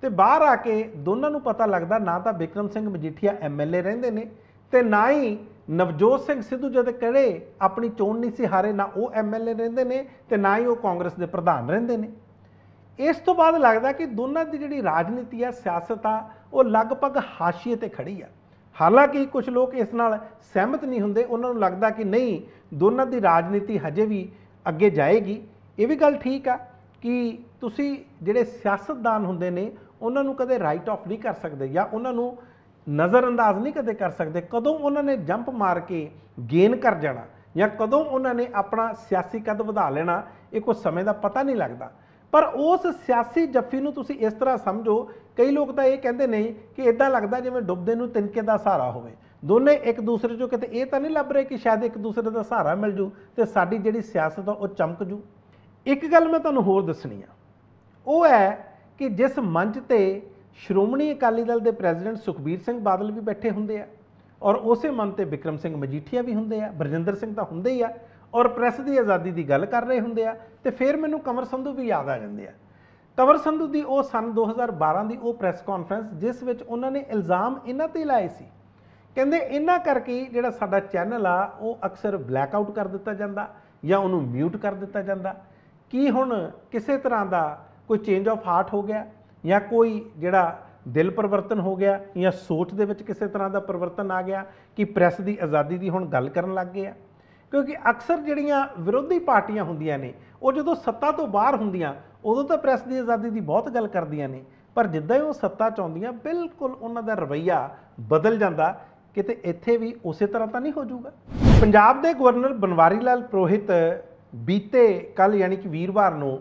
ਤੇ ਬਾਹਰ ਆ ਕੇ ਦੋਨਾਂ ਨੂੰ ਪਤਾ ਲੱਗਦਾ ਨਾ ਤਾਂ ਵਿਕਰਮ ਸਿੰਘ ਮਜੀਠੀਆ ਐਮਐਲਏ ਰਹਿੰਦੇ ਨੇ ਤੇ ਨਾ ਹੀ ਨਵਜੋਤ ਸਿੰਘ ਸਿੱਧੂ ਜਦ ਕਹੇ ਆਪਣੀ ਚੋਣ ਨਹੀਂ ਸੀ ਹਾਰੇ ਨਾ ਉਹ ਐਮਐਲਏ ਰਹਿੰਦੇ ਨੇ ਤੇ ਨਾ ਹੀ ਉਹ ਕਾਂਗਰਸ ਦੇ ਪ੍ਰਧਾਨ ਰਹਿੰਦੇ ਨੇ ਇਸ ਤੋਂ ਬਾਅਦ ਲੱਗਦਾ ਕਿ ਦੋਨਾਂ ਦੀ ਜਿਹੜੀ ਰਾਜਨੀਤੀ ਆ ਸਿਆਸਤ ਆ ਉਹ ਲਗਭਗ ਹਾਸ਼ੀਏ ਤੇ ਖੜੀ ਆ ਹਾਲਾਂਕਿ ਕੁਝ ਲੋਕ ਇਸ ਨਾਲ ਸਹਿਮਤ ਨਹੀਂ ਹੁੰਦੇ ਉਹਨਾਂ ਨੂੰ ਲੱਗਦਾ ਕਿ ਨਹੀਂ ਦੋਨਾਂ ਦੀ ਰਾਜਨੀਤੀ ਹਜੇ ਵੀ ਅੱਗੇ ਜਾਏਗੀ ਇਹ ਵੀ ਗੱਲ ਠੀਕ ਆ ਕਿ ਤੁਸੀਂ ਜਿਹੜੇ ਸਿਆਸਤਦਾਨ ਹੁੰਦੇ ਨੇ ਉਹਨਾਂ ਨੂੰ ਕਦੇ ਰਾਈਟ ਆਫ ਨਹੀਂ ਕਰ ਸਕਦੇ ਜਾਂ ਉਹਨਾਂ ਨੂੰ ਨਜ਼ਰ ਅੰਦਾਜ਼ ਨਹੀਂ ਕਦੇ ਕਰ ਸਕਦੇ ਕਦੋਂ ਉਹਨਾਂ ਨੇ ਜੰਪ ਮਾਰ ਕੇ ਗੇਨ ਕਰ ਜਾਣਾ ਜਾਂ ਕਦੋਂ ਉਹਨਾਂ ਨੇ ਆਪਣਾ ਸਿਆਸੀ ਕਦ ਵਧਾ ਲੈਣਾ ਇਹ ਕੋਈ ਸਮੇਂ ਦਾ ਪਤਾ ਨਹੀਂ ਲੱਗਦਾ ਪਰ ਉਸ ਸਿਆਸੀ ਜੱਫੀ ਨੂੰ ਤੁਸੀਂ ਇਸ ਤਰ੍ਹਾਂ ਸਮਝੋ ਕਈ ਲੋਕ ਤਾਂ ਇਹ ਕਹਿੰਦੇ ਨਹੀਂ ਕਿ ਇਦਾਂ ਲੱਗਦਾ ਜਿਵੇਂ ਡੁੱਬਦੇ ਨੂੰ ਤਿਨਕੇ ਦਾ ਸਹਾਰਾ ਹੋਵੇ ਦੋਨੇ ਇੱਕ ਦੂਸਰੇ ਚੋਂ ਕਿਤੇ ਇਹ ਤਾਂ ਨਹੀਂ ਲੱਭ ਰਹੇ ਕਿ ਸ਼ਾਇਦ ਇੱਕ ਦੂਸਰੇ ਦਾ ਸਹਾਰਾ ਮਿਲ ਜੂ ਤੇ ਸਾਡੀ ਜਿਹੜੀ ਸਿਆਸਤ ਆ ਉਹ ਚਮਕ ਜੂ ਇੱਕ ਗੱਲ ਮੈਂ ਤੁਹਾਨੂੰ ਹੋਰ ਦੱਸਣੀ ਆ ਉਹ ਹੈ ਕਿ ਜਿਸ ਮੰਚ ਤੇ ਸ਼੍ਰੋਮਣੀ ਅਕਾਲੀ ਦਲ ਦੇ ਪ੍ਰੈਜ਼ੀਡੈਂਟ ਸੁਖਬੀਰ ਸਿੰਘ ਬਾਦਲ ਵੀ ਬੈਠੇ ਹੁੰਦੇ ਆ ਔਰ ਉਸੇ ਮੰਚ ਤੇ ਵਿਕਰਮ ਸਿੰਘ ਮਜੀਠੀਆ ਵੀ ਹੁੰਦੇ ਆ ਬਰਜਿੰਦਰ ਸਿੰਘ ਤਾਂ ਹੁੰਦੇ ਹੀ ਆ ਔਰ ਪ੍ਰੈਸ ਦੀ ਆਜ਼ਾਦੀ ਦੀ ਗੱਲ ਕਰ ਰਹੇ ਹੁੰਦੇ ਆ ਤੇ ਫਿਰ ਮੈਨੂੰ ਕਮਰ ਸੰਧੂ ਵੀ ਯਾਦ ਆ ਜਾਂਦੇ ਆ ਕਮਰ ਸੰਧੂ ਦੀ ਉਹ ਸਨ 2012 ਦੀ ਉਹ ਪ੍ਰੈਸ ਕਾਨਫਰੰਸ ਜਿਸ ਵਿੱਚ ਉਹਨਾਂ ਨੇ ਇਲਜ਼ਾਮ ਇਹਨਾਂ ਤੇ ਲਾਏ ਸੀ ਕਹਿੰਦੇ ਇਹਨਾਂ ਕਰਕੇ ਜਿਹੜਾ ਸਾਡਾ ਚੈਨਲ ਆ ਉਹ ਅਕਸਰ ਬਲੈਕ ਆਊਟ ਕਰ ਦਿੱਤਾ ਜਾਂਦਾ ਜਾਂ ਉਹਨੂੰ ਮਿਊਟ ਕਰ ਦਿੱਤਾ ਜਾਂਦਾ ਕੀ ਹੁਣ ਕਿਸੇ ਤਰ੍ਹਾਂ ਦਾ ਕੋਈ ਚੇਂਜ ਆਫ ਹਾਰਟ ਹੋ ਗਿਆ ਜਾਂ ਕੋਈ ਜਿਹੜਾ ਦਿਲ ਪਰਿਵਰਤਨ ਹੋ ਗਿਆ ਜਾਂ ਸੋਚ ਦੇ ਵਿੱਚ ਕਿਸੇ ਤਰ੍ਹਾਂ ਦਾ ਪਰਿਵਰਤਨ ਆ ਗਿਆ ਕਿ ਪ੍ਰੈਸ ਦੀ ਆਜ਼ਾਦੀ ਦੀ ਹੁਣ ਗੱਲ ਕਰਨ ਲੱਗ ਗਏ ਆ ਕਿਉਂਕਿ ਅਕਸਰ ਜਿਹੜੀਆਂ ਵਿਰੋਧੀ ਪਾਰਟੀਆਂ ਹੁੰਦੀਆਂ ਨੇ ਉਹ ਜਦੋਂ ਸੱਤਾ ਤੋਂ ਬਾਹਰ ਹੁੰਦੀਆਂ ਉਦੋਂ ਤਾਂ ਪ੍ਰੈਸ ਦੀ ਆਜ਼ਾਦੀ ਦੀ ਬਹੁਤ ਗੱਲ ਕਰਦੀਆਂ ਨੇ ਪਰ ਜਿੱਦਾਂ ਹੀ ਉਹ ਸੱਤਾ ਚ ਆਉਂਦੀਆਂ ਬਿਲਕੁਲ ਉਹਨਾਂ ਦਾ ਰਵਈਆ ਬਦਲ ਜਾਂਦਾ ਕਿਤੇ ਇੱਥੇ ਵੀ ਉਸੇ ਤਰ੍ਹਾਂ ਤਾਂ ਨਹੀਂ ਹੋ ਜਾਊਗਾ ਪੰਜਾਬ ਦੇ ਗਵਰਨਰ ਬਨਵਾਰੀ ਲਾਲ ਪ੍ਰੋਹਿਤ ਬੀਤੇ ਕੱਲ ਯਾਨੀ ਕਿ ਵੀਰਵਾਰ ਨੂੰ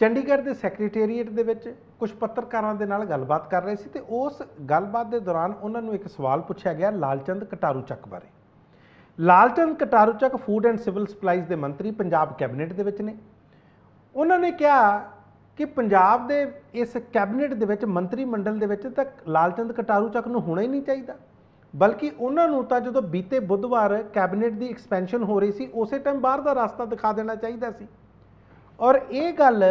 ਚੰਡੀਗੜ੍ਹ ਦੇ ਸੈਕਟਰੀਏਟ ਦੇ ਵਿੱਚ ਕੁਝ ਪੱਤਰਕਾਰਾਂ ਦੇ ਨਾਲ ਗੱਲਬਾਤ ਕਰ ਰਹੇ ਸੀ ਤੇ ਉਸ ਗੱਲਬਾਤ ਦੇ ਦੌਰਾਨ ਉਹਨਾਂ ਨੂੰ ਇੱਕ ਸਵਾਲ ਪੁੱਛਿਆ ਗਿਆ ਲਾਲਚੰਦ ਕਟਾਰੂ ਚੱਕ ਬਾਰੇ ਲਾਲਚੰਦ ਕਟਾਰੂ ਚੱਕ ਫੂਡ ਐਂਡ ਸਿਵਲ ਸਪਲਾਈਜ਼ ਦੇ ਮੰਤਰੀ ਪੰਜਾਬ ਕੈਬਨਿਟ ਦੇ ਵਿੱਚ ਨੇ ਉਹਨਾਂ ਨੇ ਕਿਹਾ ਕਿ ਪੰਜਾਬ ਦੇ ਇਸ ਕੈਬਨਿਟ ਦੇ ਵਿੱਚ ਮੰਤਰੀ ਮੰਡਲ ਦੇ ਵਿੱਚ ਤਾਂ ਲਾਲਚੰਦ ਕਟਾਰੂ ਚੱਕ ਨੂੰ ਹੋਣਾ ਹੀ ਨਹੀਂ ਚਾਹੀਦਾ ਬਲਕਿ ਉਹਨਾਂ ਨੂੰ ਤਾਂ ਜਦੋਂ ਬੀਤੇ ਬੁੱਧਵਾਰ ਕੈਬਨਿਟ ਦੀ ਐਕਸਪੈਂਸ਼ਨ ਹੋ ਰਹੀ ਸੀ ਉਸੇ ਟਾਈਮ ਬਾਹਰ ਦਾ ਰਸਤਾ ਦਿਖਾ ਦੇਣਾ ਚਾਹੀਦਾ ਸੀ ਔਰ ਇਹ ਗੱਲ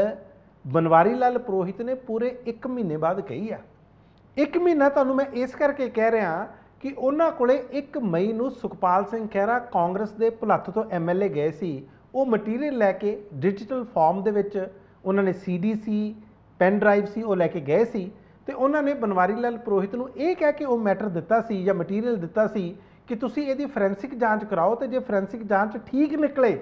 ਬਨਵਾਰੀ ਲਾਲ ਪ੍ਰੋਹਿਤ ਨੇ ਪੂਰੇ 1 ਮਹੀਨੇ ਬਾਅਦ ਕਹੀ ਆ 1 ਮਹੀਨਾ ਤੁਹਾਨੂੰ ਮੈਂ ਇਸ ਕਰਕੇ ਕਹਿ ਰਿਹਾ ਕਿ ਉਹਨਾਂ ਕੋਲੇ 1 ਮਈ ਨੂੰ ਸੁਖਪਾਲ ਸਿੰਘ ਖਹਿਰਾ ਕਾਂਗਰਸ ਦੇ ਭੁਲੱਥ ਤੋਂ ਐਮਐਲਏ ਗਏ ਸੀ ਉਹ ਮਟੀਰੀਅਲ ਲੈ ਕੇ ਡਿਜੀਟਲ ਫਾਰਮ ਦੇ ਵਿੱਚ ਉਹਨਾਂ ਨੇ ਸੀਡੀਸੀ ਪੈਨ ਡਰਾਈਵ ਸੀ ਉਹ ਲੈ ਕੇ ਗਏ ਸੀ ਤੇ ਉਹਨਾਂ ਨੇ ਬਨਵਾਰੀ ਲਾਲ ਪ੍ਰੋਹਿਤ ਨੂੰ ਇਹ ਕਹਿ ਕੇ ਉਹ ਮੈਟਰ ਦਿੱਤਾ ਸੀ ਜਾਂ ਮਟੀਰੀਅਲ ਦਿੱਤਾ ਸੀ ਕਿ ਤੁਸੀਂ ਇਹਦੀ ਫੋਰੈਂਸਿਕ ਜਾਂਚ ਕਰਾਓ ਤੇ ਜੇ ਫੋਰੈਂਸਿਕ ਜਾਂਚ ਠੀਕ ਨਿਕਲੇ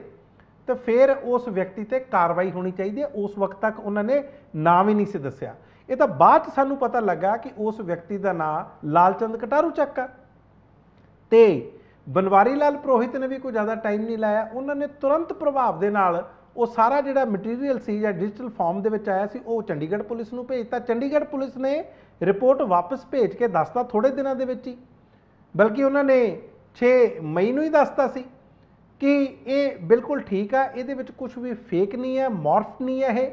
ਤੇ ਫਿਰ ਉਸ ਵਿਅਕਤੀ ਤੇ ਕਾਰਵਾਈ ਹੋਣੀ ਚਾਹੀਦੀ ਹੈ ਉਸ ਵਕਤ ਤੱਕ ਉਹਨਾਂ ਨੇ ਨਾਮ ਹੀ ਨਹੀਂ ਸੀ ਦੱਸਿਆ ਇਹ ਤਾਂ ਬਾਅਦ ਚ ਸਾਨੂੰ ਪਤਾ ਲੱਗਾ ਕਿ ਉਸ ਵਿਅਕਤੀ ਦਾ ਨਾਮ ਲਾਲਚੰਦ ਕਟਾਰੂ ਚੱਕ ਹੈ ਤੇ ਬਨਵਾਰੀ ਲਾਲ ਪ੍ਰੋਹਿਤ ਨੇ ਵੀ ਕੋਈ ਜ਼ਿਆਦਾ ਟਾਈਮ ਨਹੀਂ ਲਾਇਆ ਉਹਨਾਂ ਨੇ ਤੁਰੰਤ ਪ੍ਰਭਾਵ ਦੇ ਨਾਲ ਉਹ ਸਾਰਾ ਜਿਹੜਾ ਮਟੀਰੀਅਲ ਸੀ ਜਾਂ ਡਿਜੀਟਲ ਫਾਰਮ ਦੇ ਵਿੱਚ ਆਇਆ ਸੀ ਉਹ ਚੰਡੀਗੜ੍ਹ ਪੁਲਿਸ ਨੂੰ ਭੇਜਤਾ ਚੰਡੀਗੜ੍ਹ ਪੁਲਿਸ ਨੇ ਰਿਪੋਰਟ ਵਾਪਸ ਭੇਜ ਕੇ ਦੱਸਤਾ ਥੋੜੇ ਦਿਨਾਂ ਦੇ ਵਿੱਚ ਹੀ ਬਲਕਿ ਉਹਨਾਂ ਨੇ 6 ਮਈ ਨੂੰ ਹੀ ਦੱਸਤਾ ਸੀ ਕਿ ਇਹ ਬਿਲਕੁਲ ਠੀਕ ਆ ਇਹਦੇ ਵਿੱਚ ਕੁਝ ਵੀ ਫੇਕ ਨਹੀਂ ਹੈ ਮੋਰਫ ਨਹੀਂ ਹੈ ਇਹ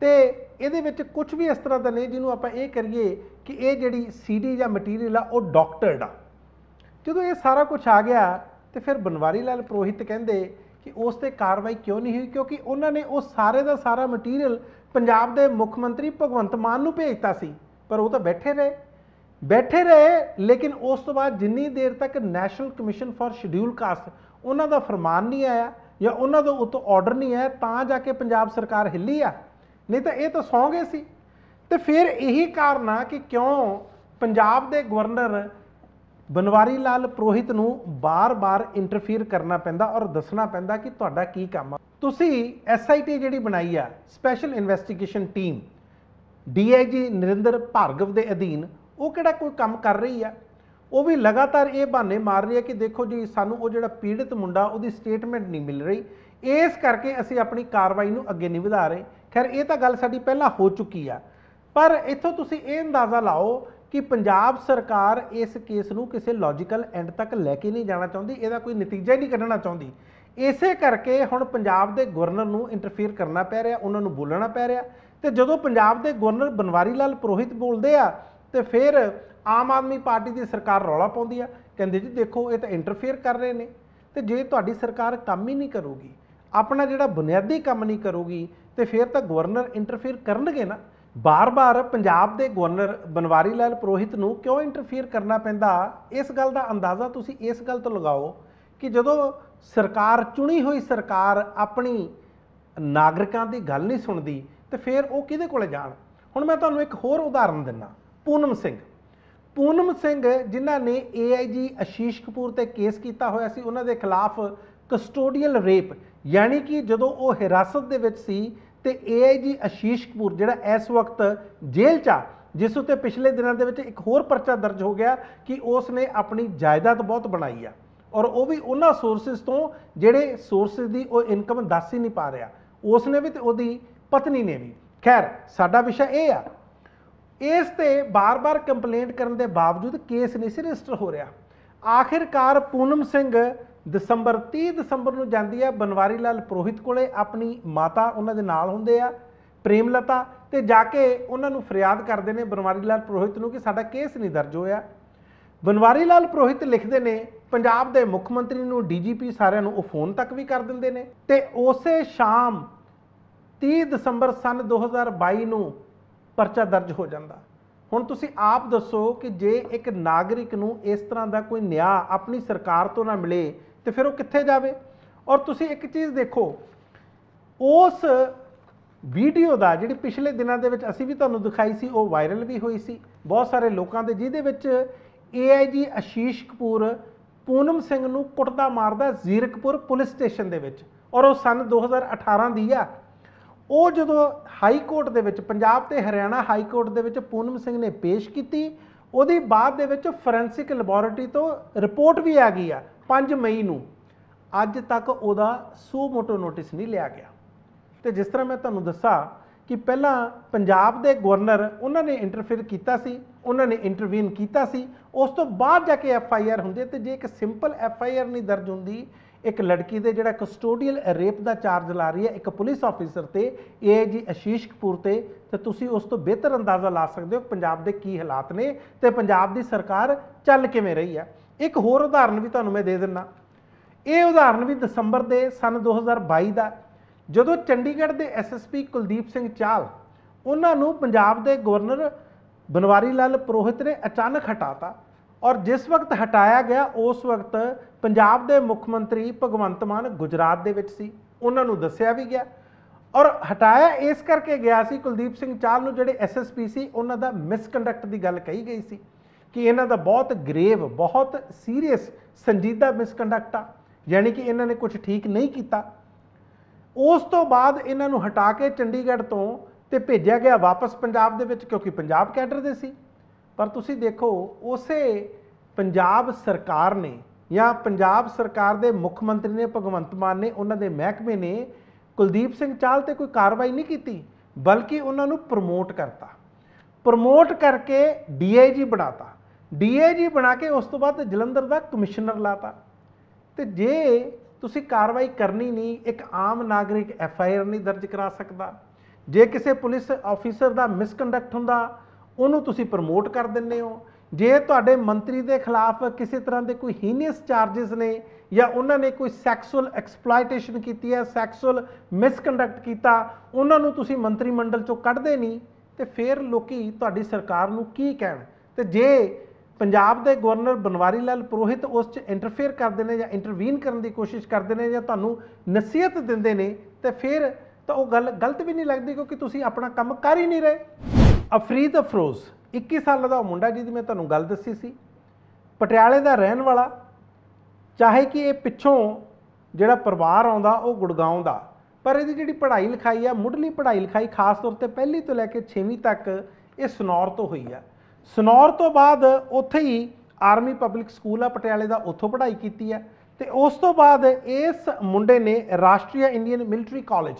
ਤੇ ਇਹਦੇ ਵਿੱਚ ਕੁਝ ਵੀ ਇਸ ਤਰ੍ਹਾਂ ਦਾ ਨਹੀਂ ਜਿਹਨੂੰ ਆਪਾਂ ਇਹ ਕਰੀਏ ਕਿ ਇਹ ਜਿਹੜੀ ਸੀਡੀ ਜਾਂ ਮਟੀਰੀਅਲ ਆ ਉਹ ਡਾਕਟਰਡ ਆ ਜਦੋਂ ਇਹ ਸਾਰਾ ਕੁਝ ਆ ਗਿਆ ਤੇ ਫਿਰ ਬਨਵਾਰੀ ਲਾਲ ਪ੍ਰੋਹਿਤ ਕਹਿੰਦੇ ਕਿ ਉਸ ਤੇ ਕਾਰਵਾਈ ਕਿਉਂ ਨਹੀਂ ਹੋਈ ਕਿਉਂਕਿ ਉਹਨਾਂ ਨੇ ਉਹ ਸਾਰੇ ਦਾ ਸਾਰਾ ਮਟੀਰੀਅਲ ਪੰਜਾਬ ਦੇ ਮੁੱਖ ਮੰਤਰੀ ਭਗਵੰਤ ਮਾਨ ਨੂੰ ਭੇਜਤਾ ਸੀ ਪਰ ਉਹ ਤਾਂ ਬੈਠੇ ਰਹੇ ਬੈਠੇ ਰਹੇ ਲੇਕਿਨ ਉਸ ਤੋਂ ਬਾਅਦ ਜਿੰਨੀ ਦੇਰ ਤੱਕ national commission for scheduled caste ਉਹਨਾਂ ਦਾ ਫਰਮਾਨ ਨਹੀਂ ਆਇਆ ਜਾਂ ਉਹਨਾਂ ਦੇ ਉੱਤੇ ਆਰਡਰ ਨਹੀਂ ਆਇਆ ਤਾਂ ਜਾ ਕੇ ਪੰਜਾਬ ਸਰਕਾਰ ਹਿੱਲੀ ਆ ਨਹੀਂ ਤਾਂ ਇਹ ਤਾਂ ਸੌਂ ਗਏ ਸੀ ਤੇ ਫਿਰ ਇਹੀ ਕਾਰਨ ਆ ਕਿ ਕਿਉਂ ਪੰਜਾਬ ਦੇ ਗਵਰਨਰ ਬਨਵਾਰੀ ਲਾਲ ਪ੍ਰੋਹਿਤ ਨੂੰ ਬਾਰ-ਬਾਰ ਇੰਟਰਫੀਅਰ ਕਰਨਾ ਪੈਂਦਾ ਔਰ ਦੱਸਣਾ ਪੈਂਦਾ ਕਿ ਤੁਹਾਡਾ ਕੀ ਕੰਮ ਆ ਤੁਸੀਂ ਐਸਆਈਟੀ ਜਿਹੜੀ ਬਣਾਈ ਆ special investigation team DIG Narinder Bhargav ਦੇ ਅਧੀਨ ਉਹ ਕਿਹੜਾ ਕੋਈ ਕੰਮ ਕਰ ਰਹੀ ਆ ਉਹ ਵੀ ਲਗਾਤਾਰ ਇਹ ਬਹਾਨੇ ਮਾਰ ਰਹੀ ਹੈ ਕਿ ਦੇਖੋ ਜੀ ਸਾਨੂੰ ਉਹ ਜਿਹੜਾ ਪੀੜਤ ਮੁੰਡਾ ਉਹਦੀ ਸਟੇਟਮੈਂਟ ਨਹੀਂ ਮਿਲ ਰਹੀ ਇਸ ਕਰਕੇ ਅਸੀਂ ਆਪਣੀ ਕਾਰਵਾਈ ਨੂੰ ਅੱਗੇ ਨਹੀਂ ਵਧਾ ਰਹੇ ਖੈਰ ਇਹ ਤਾਂ ਗੱਲ ਸਾਡੀ ਪਹਿਲਾਂ ਹੋ ਚੁੱਕੀ ਆ ਪਰ ਇੱਥੋਂ ਤੁਸੀਂ ਇਹ ਅੰਦਾਜ਼ਾ ਲਾਓ ਕਿ ਪੰਜਾਬ ਸਰਕਾਰ ਇਸ ਕੇਸ ਨੂੰ ਕਿਸੇ ਲੌਜੀਕਲ ਐਂਡ ਤੱਕ ਲੈ ਕੇ ਨਹੀਂ ਜਾਣਾ ਚਾਹੁੰਦੀ ਇਹਦਾ ਕੋਈ ਨਤੀਜਾ ਹੀ ਨਹੀਂ ਕੱਢਣਾ ਚਾਹੁੰਦੀ ਇਸੇ ਕਰਕੇ ਹੁਣ ਪੰਜਾਬ ਦੇ ਗਵਰਨਰ ਨੂੰ ਇੰਟਰਫੇਅਰ ਕਰਨਾ ਪੈ ਰਿਹਾ ਉਹਨਾਂ ਨੂੰ ਬੋਲਣਾ ਪੈ ਰਿਹਾ ਤੇ ਜਦੋਂ ਪੰਜਾਬ ਦੇ ਗਵਰਨਰ ਬਨਵਾਰੀ ਲਾਲ ਪ੍ਰੋਹਿਤ ਬੋਲਦੇ ਆ ਤੇ ਫਿਰ ਆਮ ਆਦਮੀ ਪਾਰਟੀ ਦੀ ਸਰਕਾਰ ਰੌਲਾ ਪਾਉਂਦੀ ਆ ਕਹਿੰਦੇ ਜੀ ਦੇਖੋ ਇਹ ਤਾਂ ਇੰਟਰਫੇਅਰ ਕਰ ਰਹੇ ਨੇ ਤੇ ਜੇ ਤੁਹਾਡੀ ਸਰਕਾਰ ਕੰਮ ਹੀ ਨਹੀਂ ਕਰੂਗੀ ਆਪਣਾ ਜਿਹੜਾ ਬੁਨਿਆਦੀ ਕੰਮ ਨਹੀਂ ਕਰੂਗੀ ਤੇ ਫਿਰ ਤਾਂ ਗਵਰਨਰ ਇੰਟਰਫੇਅਰ ਕਰਨਗੇ ਨਾ ਬਾਰ-ਬਾਰ ਪੰਜਾਬ ਦੇ ਗਵਰਨਰ ਬਨਵਾਰੀ ਲਾਲ ਪ੍ਰੋਹਿਤ ਨੂੰ ਕਿਉਂ ਇੰਟਰਫੇਅਰ ਕਰਨਾ ਪੈਂਦਾ ਇਸ ਗੱਲ ਦਾ ਅੰਦਾਜ਼ਾ ਤੁਸੀਂ ਇਸ ਗੱਲ ਤੋਂ ਲਗਾਓ ਕਿ ਜਦੋਂ ਸਰਕਾਰ ਚੁਣੀ ਹੋਈ ਸਰਕਾਰ ਆਪਣੀ ਨਾਗਰਿਕਾਂ ਦੀ ਗੱਲ ਨਹੀਂ ਸੁਣਦੀ ਤੇ ਫਿਰ ਉਹ ਕਿਹਦੇ ਕੋਲੇ ਜਾਣ ਹੁਣ ਮੈਂ ਤੁਹਾਨੂੰ ਇੱਕ ਹੋਰ ਉਦਾਹਰਨ ਦਿੰਨਾ ਪੂਨਮ ਸਿੰਘ ਪੂਨਮ ਸਿੰਘ ਜਿਨ੍ਹਾਂ ਨੇ ਏਆਈਜੀ ਅਸ਼ੀਸ਼ ਕਪੂਰ ਤੇ ਕੇਸ ਕੀਤਾ ਹੋਇਆ ਸੀ ਉਹਨਾਂ ਦੇ ਖਿਲਾਫ ਕਸਟੋਡੀਅਲ ਰੇਪ ਯਾਨੀ ਕਿ ਜਦੋਂ ਉਹ ਹਿਰਾਸਤ ਦੇ ਵਿੱਚ ਸੀ ਤੇ ਏਆਈਜੀ ਅਸ਼ੀਸ਼ ਕਪੂਰ ਜਿਹੜਾ ਇਸ ਵਕਤ ਜੇਲ੍ਹ 'ਚ ਆ ਜਿਸ ਉਤੇ ਪਿਛਲੇ ਦਿਨਾਂ ਦੇ ਵਿੱਚ ਇੱਕ ਹੋਰ ਪਰਚਾ ਦਰਜ ਹੋ ਗਿਆ ਕਿ ਉਸ ਨੇ ਆਪਣੀ ਜਾਇਦਾਦ ਬਹੁਤ ਬਣਾਈ ਆ ਔਰ ਉਹ ਵੀ ਉਹਨਾਂ ਸੋਰਸਸ ਤੋਂ ਜਿਹੜੇ ਸੋਰਸਸ ਦੀ ਉਹ ਇਨਕਮ ਦੱਸ ਹੀ ਨਹੀਂ ਪਾ ਰਿਹਾ ਉਸ ਨੇ ਵੀ ਤੇ ਉਹਦੀ ਪਤਨੀ ਨੇ ਵੀ ਖੈਰ ਸਾਡਾ ਵਿਸ਼ਾ ਇਹ ਆ ਇਸ ਤੇ ਬਾਰ-ਬਾਰ ਕੰਪਲੇਂਟ ਕਰਨ ਦੇ ਬਾਵਜੂਦ ਕੇਸ ਨਹੀਂ ਸੀ ਰਜਿਸਟਰ ਹੋ ਰਿਹਾ ਆਖਿਰਕਾਰ ਪੂਨਮ ਸਿੰਘ ਦਸੰਬਰ 30 ਦਸੰਬਰ ਨੂੰ ਜਾਂਦੀ ਹੈ ਬਨਵਾਰੀ ਲਾਲ ਪ੍ਰੋਹਿਤ ਕੋਲੇ ਆਪਣੀ ਮਾਤਾ ਉਹਨਾਂ ਦੇ ਨਾਲ ਹੁੰਦੇ ਆ ਪ੍ਰੇਮਲਤਾ ਤੇ ਜਾ ਕੇ ਉਹਨਾਂ ਨੂੰ ਫਰਿਆਦ ਕਰਦੇ ਨੇ ਬਨਵਾਰੀ ਲਾਲ ਪ੍ਰੋਹਿਤ ਨੂੰ ਕਿ ਸਾਡਾ ਕੇਸ ਨਹੀਂ ਦਰਜ ਹੋਇਆ ਬਨਵਾਰੀ ਲਾਲ ਪ੍ਰੋਹਿਤ ਲਿਖਦੇ ਨੇ ਪੰਜਾਬ ਦੇ ਮੁੱਖ ਮੰਤਰੀ ਨੂੰ ਡੀਜੀਪੀ ਸਾਰਿਆਂ ਨੂੰ ਉਹ ਫੋਨ ਤੱਕ ਵੀ ਕਰ ਦਿੰਦੇ ਨੇ ਤੇ ਉਸੇ ਸ਼ਾਮ 30 ਦਸੰਬਰ ਸਨ 2022 ਨੂੰ ਪਰਚਾ ਦਰਜ ਹੋ ਜਾਂਦਾ ਹੁਣ ਤੁਸੀਂ ਆਪ ਦੱਸੋ ਕਿ ਜੇ ਇੱਕ ਨਾਗਰਿਕ ਨੂੰ ਇਸ ਤਰ੍ਹਾਂ ਦਾ ਕੋਈ ਨਿਆਂ ਆਪਣੀ ਸਰਕਾਰ ਤੋਂ ਨਾ ਮਿਲੇ ਤੇ ਫਿਰ ਉਹ ਕਿੱਥੇ ਜਾਵੇ ਔਰ ਤੁਸੀਂ ਇੱਕ ਚੀਜ਼ ਦੇਖੋ ਉਸ ਵੀਡੀਓ ਦਾ ਜਿਹੜੀ ਪਿਛਲੇ ਦਿਨਾਂ ਦੇ ਵਿੱਚ ਅਸੀਂ ਵੀ ਤੁਹਾਨੂੰ ਦਿਖਾਈ ਸੀ ਉਹ ਵਾਇਰਲ ਵੀ ਹੋਈ ਸੀ ਬਹੁਤ ਸਾਰੇ ਲੋਕਾਂ ਦੇ ਜਿਹਦੇ ਵਿੱਚ ਏਆਈਜੀ ਅਸ਼ੀਸ਼ ਕਪੂਰ ਪੂਨਮ ਸਿੰਘ ਨੂੰ ਕੁੱਟਦਾ ਮਾਰਦਾ ਜ਼ੀਰਕਪੁਰ ਪੁਲਿਸ ਸਟੇਸ਼ਨ ਦੇ ਵਿੱਚ ਔਰ ਉਹ ਸਨ 2018 ਦੀ ਆ ਉਹ ਜਦੋਂ ਹਾਈ ਕੋਰਟ ਦੇ ਵਿੱਚ ਪੰਜਾਬ ਤੇ ਹਰਿਆਣਾ ਹਾਈ ਕੋਰਟ ਦੇ ਵਿੱਚ ਪੂਨਮ ਸਿੰਘ ਨੇ ਪੇਸ਼ ਕੀਤੀ ਉਹਦੀ ਬਾਅਦ ਦੇ ਵਿੱਚ ਫੋਰੈਂਸਿਕ ਲੈਬੋਰੇਟਰੀ ਤੋਂ ਰਿਪੋਰਟ ਵੀ ਆ ਗਈ ਆ 5 ਮਈ ਨੂੰ ਅੱਜ ਤੱਕ ਉਹਦਾ ਸੂ ਮੋਟੋ ਨੋਟਿਸ ਨਹੀਂ ਲਿਆ ਗਿਆ ਤੇ ਜਿਸ ਤਰ੍ਹਾਂ ਮੈਂ ਤੁਹਾਨੂੰ ਦੱਸਾਂ ਕਿ ਪਹਿਲਾਂ ਪੰਜਾਬ ਦੇ ਗਵਰਨਰ ਉਹਨਾਂ ਨੇ ਇੰਟਰਫੇਅਰ ਕੀਤਾ ਸੀ ਉਹਨਾਂ ਨੇ ਇੰਟਰਵੀਨ ਕੀਤਾ ਸੀ ਉਸ ਤੋਂ ਬਾਅਦ ਜਾ ਕੇ ਐਫ ਆਈ ਆਰ ਹੁੰਦੀ ਤੇ ਜੇ ਇੱਕ ਸਿੰਪਲ ਐਫ ਆਈ ਆਰ ਨਹੀਂ ਦਰਜ ਹੁੰਦੀ ਇੱਕ ਲੜਕੀ ਦੇ ਜਿਹੜਾ ਕਸਟੋਡੀਅਲ ਰੇਪ ਦਾ ਚਾਰਜ ਲਾ ਰਹੀ ਹੈ ਇੱਕ ਪੁਲਿਸ ਆਫੀਸਰ ਤੇ ਜੀ ਅਸ਼ੀਸ਼ ਕਪੂਰ ਤੇ ਤੇ ਤੁਸੀਂ ਉਸ ਤੋਂ ਬਿਹਤਰ ਅੰਦਾਜ਼ਾ ਲਾ ਸਕਦੇ ਹੋ ਪੰਜਾਬ ਦੇ ਕੀ ਹਾਲਾਤ ਨੇ ਤੇ ਪੰਜਾਬ ਦੀ ਸਰਕਾਰ ਚੱਲ ਕਿਵੇਂ ਰਹੀ ਹੈ ਇੱਕ ਹੋਰ ਉਦਾਹਰਨ ਵੀ ਤੁਹਾਨੂੰ ਮੈਂ ਦੇ ਦਿੰਨਾ ਇਹ ਉਦਾਹਰਨ ਵੀ ਦਸੰਬਰ ਦੇ ਸਨ 2022 ਦਾ ਜਦੋਂ ਚੰਡੀਗੜ੍ਹ ਦੇ ਐਸਐਸਪੀ ਕੁਲਦੀਪ ਸਿੰਘ ਚਾਲ ਉਹਨਾਂ ਨੂੰ ਪੰਜਾਬ ਦੇ ਗਵਰਨਰ ਬਨਵਾਰੀ ਲਾਲ ਪ੍ਰੋਹਿਤ ਨੇ ਅਚਾਨਕ ਹਟਾਤਾ ਔਰ ਜਿਸ ਵਕਤ ਹਟਾਇਆ ਗਿਆ ਉਸ ਵਕਤ ਪੰਜਾਬ ਦੇ ਮੁੱਖ ਮੰਤਰੀ ਭਗਵੰਤ ਮਾਨ ਗੁਜਰਾਤ ਦੇ ਵਿੱਚ ਸੀ ਉਹਨਾਂ ਨੂੰ ਦੱਸਿਆ ਵੀ ਗਿਆ ਔਰ ਹਟਾਇਆ ਇਸ ਕਰਕੇ ਗਿਆ ਸੀ ਕੁਲਦੀਪ ਸਿੰਘ ਚਾਲ ਨੂੰ ਜਿਹੜੇ ਐਸਐਸਪੀ ਸੀ ਉਹਨਾਂ ਦਾ ਮਿਸਕੰਡਕਟ ਦੀ ਗੱਲ ਕਹੀ ਗਈ ਸੀ ਕਿ ਇਹਨਾਂ ਦਾ ਬਹੁਤ ਗ੍ਰੇਵ ਬਹੁਤ ਸੀਰੀਅਸ ਸੰਜੀਦਾ ਮਿਸਕੰਡਕਟ ਆ ਯਾਨੀ ਕਿ ਇਹਨਾਂ ਨੇ ਕੁਝ ਠੀਕ ਨਹੀਂ ਕੀਤਾ ਉਸ ਤੋਂ ਬਾਅਦ ਇਹਨਾਂ ਨੂੰ ਹਟਾ ਕੇ ਚੰਡੀਗੜ੍ਹ ਤੋਂ ਤੇ ਭੇਜਿਆ ਗਿਆ ਵਾਪਸ ਪੰਜਾਬ ਦੇ ਵਿੱਚ ਕਿਉਂਕਿ ਪੰਜਾਬ ਕੈਡਰ ਦੇ ਸੀ ਪਰ ਤੁਸੀਂ ਦੇਖੋ ਉਸੇ ਪੰਜਾਬ ਸਰਕਾਰ ਨੇ ਜਾਂ ਪੰਜਾਬ ਸਰਕਾਰ ਦੇ ਮੁੱਖ ਮੰਤਰੀ ਨੇ ਭਗਵੰਤ ਮਾਨ ਨੇ ਉਹਨਾਂ ਦੇ ਮਹਿਕਮੇ ਨੇ ਕੁਲਦੀਪ ਸਿੰਘ ਚਾਲ ਤੇ ਕੋਈ ਕਾਰਵਾਈ ਨਹੀਂ ਕੀਤੀ ਬਲਕਿ ਉਹਨਾਂ ਨੂੰ ਪ੍ਰਮੋਟ ਕਰਤਾ ਪ੍ਰਮੋਟ ਕਰਕੇ ਡੀਆਈਜੀ ਬਣਾਤਾ ਡੀਆਈਜੀ ਬਣਾ ਕੇ ਉਸ ਤੋਂ ਬਾਅਦ ਜਲੰਧਰ ਦਾ ਕਮਿਸ਼ਨਰ ਲਾਤਾ ਤੇ ਜੇ ਤੁਸੀਂ ਕਾਰਵਾਈ ਕਰਨੀ ਨਹੀਂ ਇੱਕ ਆਮ ਨਾਗਰਿਕ ਐਫਆਈਆਰ ਨਹੀਂ ਦਰਜ ਕਰਾ ਸਕਦਾ ਜੇ ਕਿਸੇ ਪੁਲਿਸ ਆਫੀਸਰ ਦਾ ਮਿਸਕੰਡਕਟ ਹੁੰਦਾ ਉਹਨੂੰ ਤੁਸੀਂ ਪ੍ਰਮੋਟ ਕਰ ਦਿੰਨੇ ਹੋ ਜੇ ਤੁਹਾਡੇ ਮੰਤਰੀ ਦੇ ਖਿਲਾਫ ਕਿਸੇ ਤਰ੍ਹਾਂ ਦੇ ਕੋਈ ਹੀਨੀਅਸ ਚਾਰजेस ਨੇ ਜਾਂ ਉਹਨਾਂ ਨੇ ਕੋਈ ਸੈਕਸੁਅਲ ਐਕਸਪਲੋਇਟੇਸ਼ਨ ਕੀਤੀ ਹੈ ਸੈਕਸੁਅਲ ਮਿਸਕੰਡਕਟ ਕੀਤਾ ਉਹਨਾਂ ਨੂੰ ਤੁਸੀਂ ਮੰਤਰੀ ਮੰਡਲ ਚੋਂ ਕੱਢਦੇ ਨਹੀਂ ਤੇ ਫਿਰ ਲੋਕੀ ਤੁਹਾਡੀ ਸਰਕਾਰ ਨੂੰ ਕੀ ਕਹਿਣ ਤੇ ਜੇ ਪੰਜਾਬ ਦੇ ਗਵਰਨਰ ਬਨਵਾਰੀ ਲਾਲ ਪ੍ਰੋਹਿਤ ਉਸ 'ਚ ਇੰਟਰਫੇਅਰ ਕਰਦੇ ਨੇ ਜਾਂ ਇੰਟਰਵੀਨ ਕਰਨ ਦੀ ਕੋਸ਼ਿਸ਼ ਕਰਦੇ ਨੇ ਜਾਂ ਤੁਹਾਨੂੰ ਨਸੀਹਤ ਦਿੰਦੇ ਨੇ ਤੇ ਫਿਰ ਤਾਂ ਉਹ ਗੱਲ ਗਲਤ ਵੀ ਨਹੀਂ ਲੱਗਦੀ ਕਿਉਂਕਿ ਤੁਸੀਂ ਆਪਣਾ ਕੰਮ ਕਰ ਹੀ ਨਹੀਂ ਰਹੇ ਅਫਰੀਦ ਅਫਰੋਜ਼ 21 ਸਾਲ ਦਾ ਮੁੰਡਾ ਜਿਹਦੀ ਮੈਂ ਤੁਹਾਨੂੰ ਗੱਲ ਦੱਸੀ ਸੀ ਪਟਿਆਲੇ ਦਾ ਰਹਿਣ ਵਾਲਾ ਚਾਹੇ ਕਿ ਇਹ ਪਿੱਛੋਂ ਜਿਹੜਾ ਪਰਿਵਾਰ ਆਉਂਦਾ ਉਹ ਗੁੜਗਾਉਂ ਦਾ ਪਰ ਇਹਦੀ ਜਿਹੜੀ ਪੜ੍ਹਾਈ ਲਿਖਾਈ ਆ ਮੁੱਢਲੀ ਪੜ੍ਹਾਈ ਲਿਖਾਈ ਖਾਸ ਤੌਰ ਤੇ ਪਹਿਲੀ ਤੋਂ ਲੈ ਕੇ 6ਵੀਂ ਤੱਕ ਇਹ ਸਨੌਰ ਤੋਂ ਹੋਈ ਆ ਸਨੌਰ ਤੋਂ ਬਾਅਦ ਉੱਥੇ ਹੀ ਆਰਮੀ ਪਬਲਿਕ ਸਕੂਲ ਆ ਪਟਿਆਲੇ ਦਾ ਉੱਥੋਂ ਪੜ੍ਹਾਈ ਕੀਤੀ ਆ ਤੇ ਉਸ ਤੋਂ ਬਾਅਦ ਇਸ ਮੁੰਡੇ ਨੇ Rashtriya Indian military college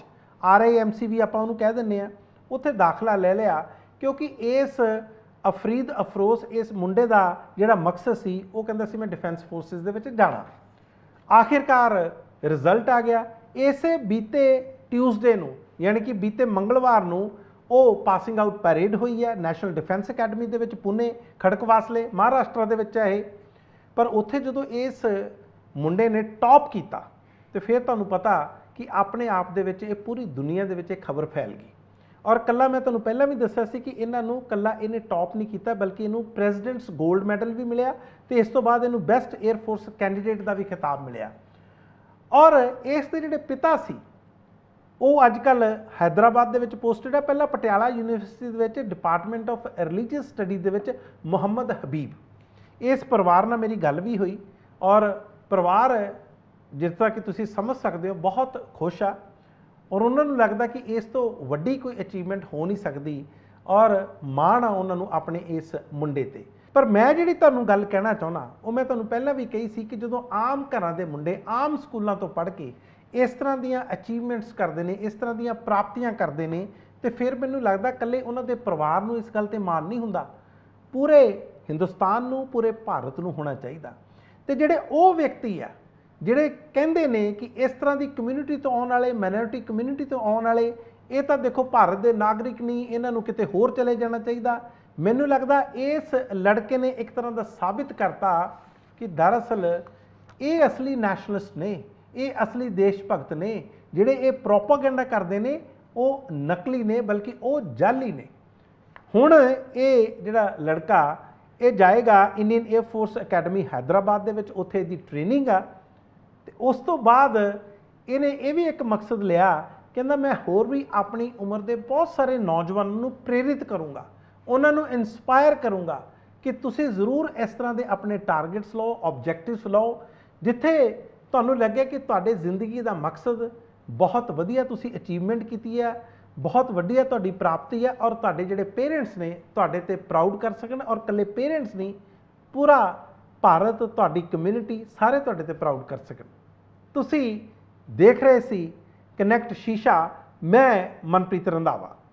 RIMC ਵੀ ਆਪਾਂ ਉਹਨੂੰ ਕਹਿ ਦਿੰਨੇ ਆ ਉੱਥੇ ਦਾਖਲਾ ਲੈ ਲਿਆ ਕਿਉਂਕਿ ਇਸ ਅਫਰੀਦ ਅਫਰੋਸ ਇਸ ਮੁੰਡੇ ਦਾ ਜਿਹੜਾ ਮਕਸਦ ਸੀ ਉਹ ਕਹਿੰਦਾ ਸੀ ਮੈਂ ਡਿਫੈਂਸ ਫੋਰਸਸ ਦੇ ਵਿੱਚ ਜਾਣਾ ਆਖਿਰਕਾਰ ਰਿਜ਼ਲਟ ਆ ਗਿਆ ਇਸੇ ਬੀਤੇ ਟਿਊਸਡੇ ਨੂੰ ਯਾਨੀ ਕਿ ਬੀਤੇ ਮੰਗਲਵਾਰ ਨੂੰ ਉਹ ਪਾਸਿੰਗ ਆਊਟ ਪੈਰੇਡ ਹੋਈ ਹੈ ਨੈਸ਼ਨਲ ਡਿਫੈਂਸ ਅਕੈਡਮੀ ਦੇ ਵਿੱਚ ਪੁਨੇ ਖੜਕਵਾਸਲੇ ਮਹਾਰਾਸ਼ਟਰ ਦੇ ਵਿੱਚ ਹੈ ਇਹ ਪਰ ਉੱਥੇ ਜਦੋਂ ਇਸ ਮੁੰਡੇ ਨੇ ਟਾਪ ਕੀਤਾ ਤੇ ਫਿਰ ਤੁਹਾਨੂੰ ਪਤਾ ਕਿ ਆਪਣੇ ਆਪ ਦੇ ਵਿੱਚ ਇਹ ਪੂਰੀ ਦੁਨੀਆ ਦੇ ਵਿੱਚ ਇਹ ਖਬਰ ਫੈਲ ਗਈ ਔਰ ਕੱਲਾ ਮੈਂ ਤੁਹਾਨੂੰ ਪਹਿਲਾਂ ਵੀ ਦੱਸਿਆ ਸੀ ਕਿ ਇਹਨਾਂ ਨੂੰ ਕੱਲਾ ਇਹਨੇ ਟੌਪ ਨਹੀਂ ਕੀਤਾ ਬਲਕਿ ਇਹਨੂੰ ਪ੍ਰੈਜ਼ੀਡੈਂਟਸ 골ਡ ਮੈਡਲ ਵੀ ਮਿਲਿਆ ਤੇ ਇਸ ਤੋਂ ਬਾਅਦ ਇਹਨੂੰ ਬੈਸਟ 에ਅਰ ਫੋਰਸ ਕੈਂਡੀਡੇਟ ਦਾ ਵੀ ਖਿਤਾਬ ਮਿਲਿਆ ਔਰ ਇਸ ਦੇ ਜਿਹੜੇ ਪਿਤਾ ਸੀ ਉਹ ਅੱਜ ਕੱਲ ਹైదరాబాద్ ਦੇ ਵਿੱਚ ਪੋਸਟਡ ਹੈ ਪਹਿਲਾਂ ਪਟਿਆਲਾ ਯੂਨੀਵਰਸਿਟੀ ਦੇ ਵਿੱਚ ਡਿਪਾਰਟਮੈਂਟ ਆਫ ਰਿਲੀਜੀਅਸ ਸਟੱਡੀ ਦੇ ਵਿੱਚ ਮੁਹੰਮਦ ਹਬੀਬ ਇਸ ਪਰਿਵਾਰ ਨਾਲ ਮੇਰੀ ਗੱਲ ਵੀ ਹੋਈ ਔਰ ਪਰਿਵਾਰ ਜਿਸ ਤਰ੍ਹਾਂ ਕਿ ਤੁਸੀਂ ਸਮਝ ਸਕਦੇ ਹੋ ਬਹੁਤ ਖੁਸ਼ ਆ ਔਰ ਉਹਨਾਂ ਨੂੰ ਲੱਗਦਾ ਕਿ ਇਸ ਤੋਂ ਵੱਡੀ ਕੋਈ ਅਚੀਵਮੈਂਟ ਹੋ ਨਹੀਂ ਸਕਦੀ ਔਰ ਮਾਣ ਆ ਉਹਨਾਂ ਨੂੰ ਆਪਣੇ ਇਸ ਮੁੰਡੇ ਤੇ ਪਰ ਮੈਂ ਜਿਹੜੀ ਤੁਹਾਨੂੰ ਗੱਲ ਕਹਿਣਾ ਚਾਹੁੰਦਾ ਉਹ ਮੈਂ ਤੁਹਾਨੂੰ ਪਹਿਲਾਂ ਵੀ ਕਹੀ ਸੀ ਕਿ ਜਦੋਂ ਆਮ ਘਰਾਂ ਦੇ ਮੁੰਡੇ ਆਮ ਸਕੂਲਾਂ ਤੋਂ ਪੜ੍ਹ ਕੇ ਇਸ ਤਰ੍ਹਾਂ ਦੀਆਂ ਅਚੀਵਮੈਂਟਸ ਕਰਦੇ ਨੇ ਇਸ ਤਰ੍ਹਾਂ ਦੀਆਂ ਪ੍ਰਾਪਤੀਆਂ ਕਰਦੇ ਨੇ ਤੇ ਫਿਰ ਮੈਨੂੰ ਲੱਗਦਾ ਕੱਲੇ ਉਹਨਾਂ ਦੇ ਪਰਿਵਾਰ ਨੂੰ ਇਸ ਗੱਲ ਤੇ ਮਾਣ ਨਹੀਂ ਹੁੰਦਾ ਪੂਰੇ ਹਿੰਦੁਸਤਾਨ ਨੂੰ ਪੂਰੇ ਭਾਰਤ ਨੂੰ ਹੋਣਾ ਚਾਹੀਦਾ ਤੇ ਜਿਹੜੇ ਉਹ ਵਿਅਕਤੀ ਆ ਜਿਹੜੇ ਕਹਿੰਦੇ ਨੇ ਕਿ ਇਸ ਤਰ੍ਹਾਂ ਦੀ ਕਮਿਊਨਿਟੀ ਤੋਂ ਆਉਣ ਵਾਲੇ ਮਾਈਨੋਰਿਟੀ ਕਮਿਊਨਿਟੀ ਤੋਂ ਆਉਣ ਵਾਲੇ ਇਹ ਤਾਂ ਦੇਖੋ ਭਾਰਤ ਦੇ ਨਾਗਰਿਕ ਨਹੀਂ ਇਹਨਾਂ ਨੂੰ ਕਿਤੇ ਹੋਰ ਚਲੇ ਜਾਣਾ ਚਾਹੀਦਾ ਮੈਨੂੰ ਲੱਗਦਾ ਇਸ ਲੜਕੇ ਨੇ ਇੱਕ ਤਰ੍ਹਾਂ ਦਾ ਸਾਬਿਤ ਕਰਤਾ ਕਿ ਦਰਅਸਲ ਇਹ ਅਸਲੀ ਨੈਸ਼ਨਲਿਸਟ ਨੇ ਇਹ ਅਸਲੀ ਦੇਸ਼ ਭਗਤ ਨੇ ਜਿਹੜੇ ਇਹ ਪ੍ਰੋਪਾਗੈਂਡਾ ਕਰਦੇ ਨੇ ਉਹ ਨਕਲੀ ਨੇ ਬਲਕਿ ਉਹ ਜਾਲੀ ਨੇ ਹੁਣ ਇਹ ਜਿਹੜਾ ਲੜਕਾ ਇਹ ਜਾਏਗਾ Indian air force academy Hyderabad ਦੇ ਵਿੱਚ ਉੱਥੇ ਦੀ ਟ੍ਰੇਨਿੰਗ ਆ ਉਸ ਤੋਂ ਬਾਅਦ ਇਹਨੇ ਇਹ ਵੀ ਇੱਕ ਮਕਸਦ ਲਿਆ ਕਹਿੰਦਾ ਮੈਂ ਹੋਰ ਵੀ ਆਪਣੀ ਉਮਰ ਦੇ ਬਹੁਤ ਸਾਰੇ ਨੌਜਵਾਨਾਂ ਨੂੰ ਪ੍ਰੇਰਿਤ ਕਰੂੰਗਾ ਉਹਨਾਂ ਨੂੰ ਇਨਸਪਾਇਰ ਕਰੂੰਗਾ ਕਿ ਤੁਸੀਂ ਜ਼ਰੂਰ ਇਸ ਤਰ੍ਹਾਂ ਦੇ ਆਪਣੇ ਟਾਰਗੇਟਸ ਲਓ ਆਬਜੈਕਟਿਵਸ ਲਓ ਜਿੱਥੇ ਤੁਹਾਨੂੰ ਲੱਗੇ ਕਿ ਤੁਹਾਡੇ ਜ਼ਿੰਦਗੀ ਦਾ ਮਕਸਦ ਬਹੁਤ ਵਧੀਆ ਤੁਸੀਂ ਅਚੀਵਮੈਂਟ ਕੀਤੀ ਹੈ ਬਹੁਤ ਵੱਡੀ ਹੈ ਤੁਹਾਡੀ ਪ੍ਰਾਪਤੀ ਹੈ ਔਰ ਤੁਹਾਡੇ ਜਿਹੜੇ ਪੇਰੈਂਟਸ ਨੇ ਤੁਹਾਡੇ ਤੇ ਪ੍ਰਾਊਡ ਕਰ ਸਕਣ ਔਰ ਕੱਲੇ ਪੇਰੈਂਟਸ ਨਹੀਂ ਪੂਰਾ ਭਾਰਤ ਤੁਹਾਡੀ ਕਮਿਊਨਿਟੀ ਸਾਰੇ ਤੁਹਾਡੇ ਤੇ ਪ੍ਰਾਊਡ ਕਰ ਸਕਣ ਤੁਸੀਂ ਦੇਖ ਰਹੇ ਸੀ ਕਨੈਕਟ ਸ਼ੀਸ਼ਾ ਮੈਂ ਮਨਪ੍ਰੀਤ ਰੰਦਾਵਾ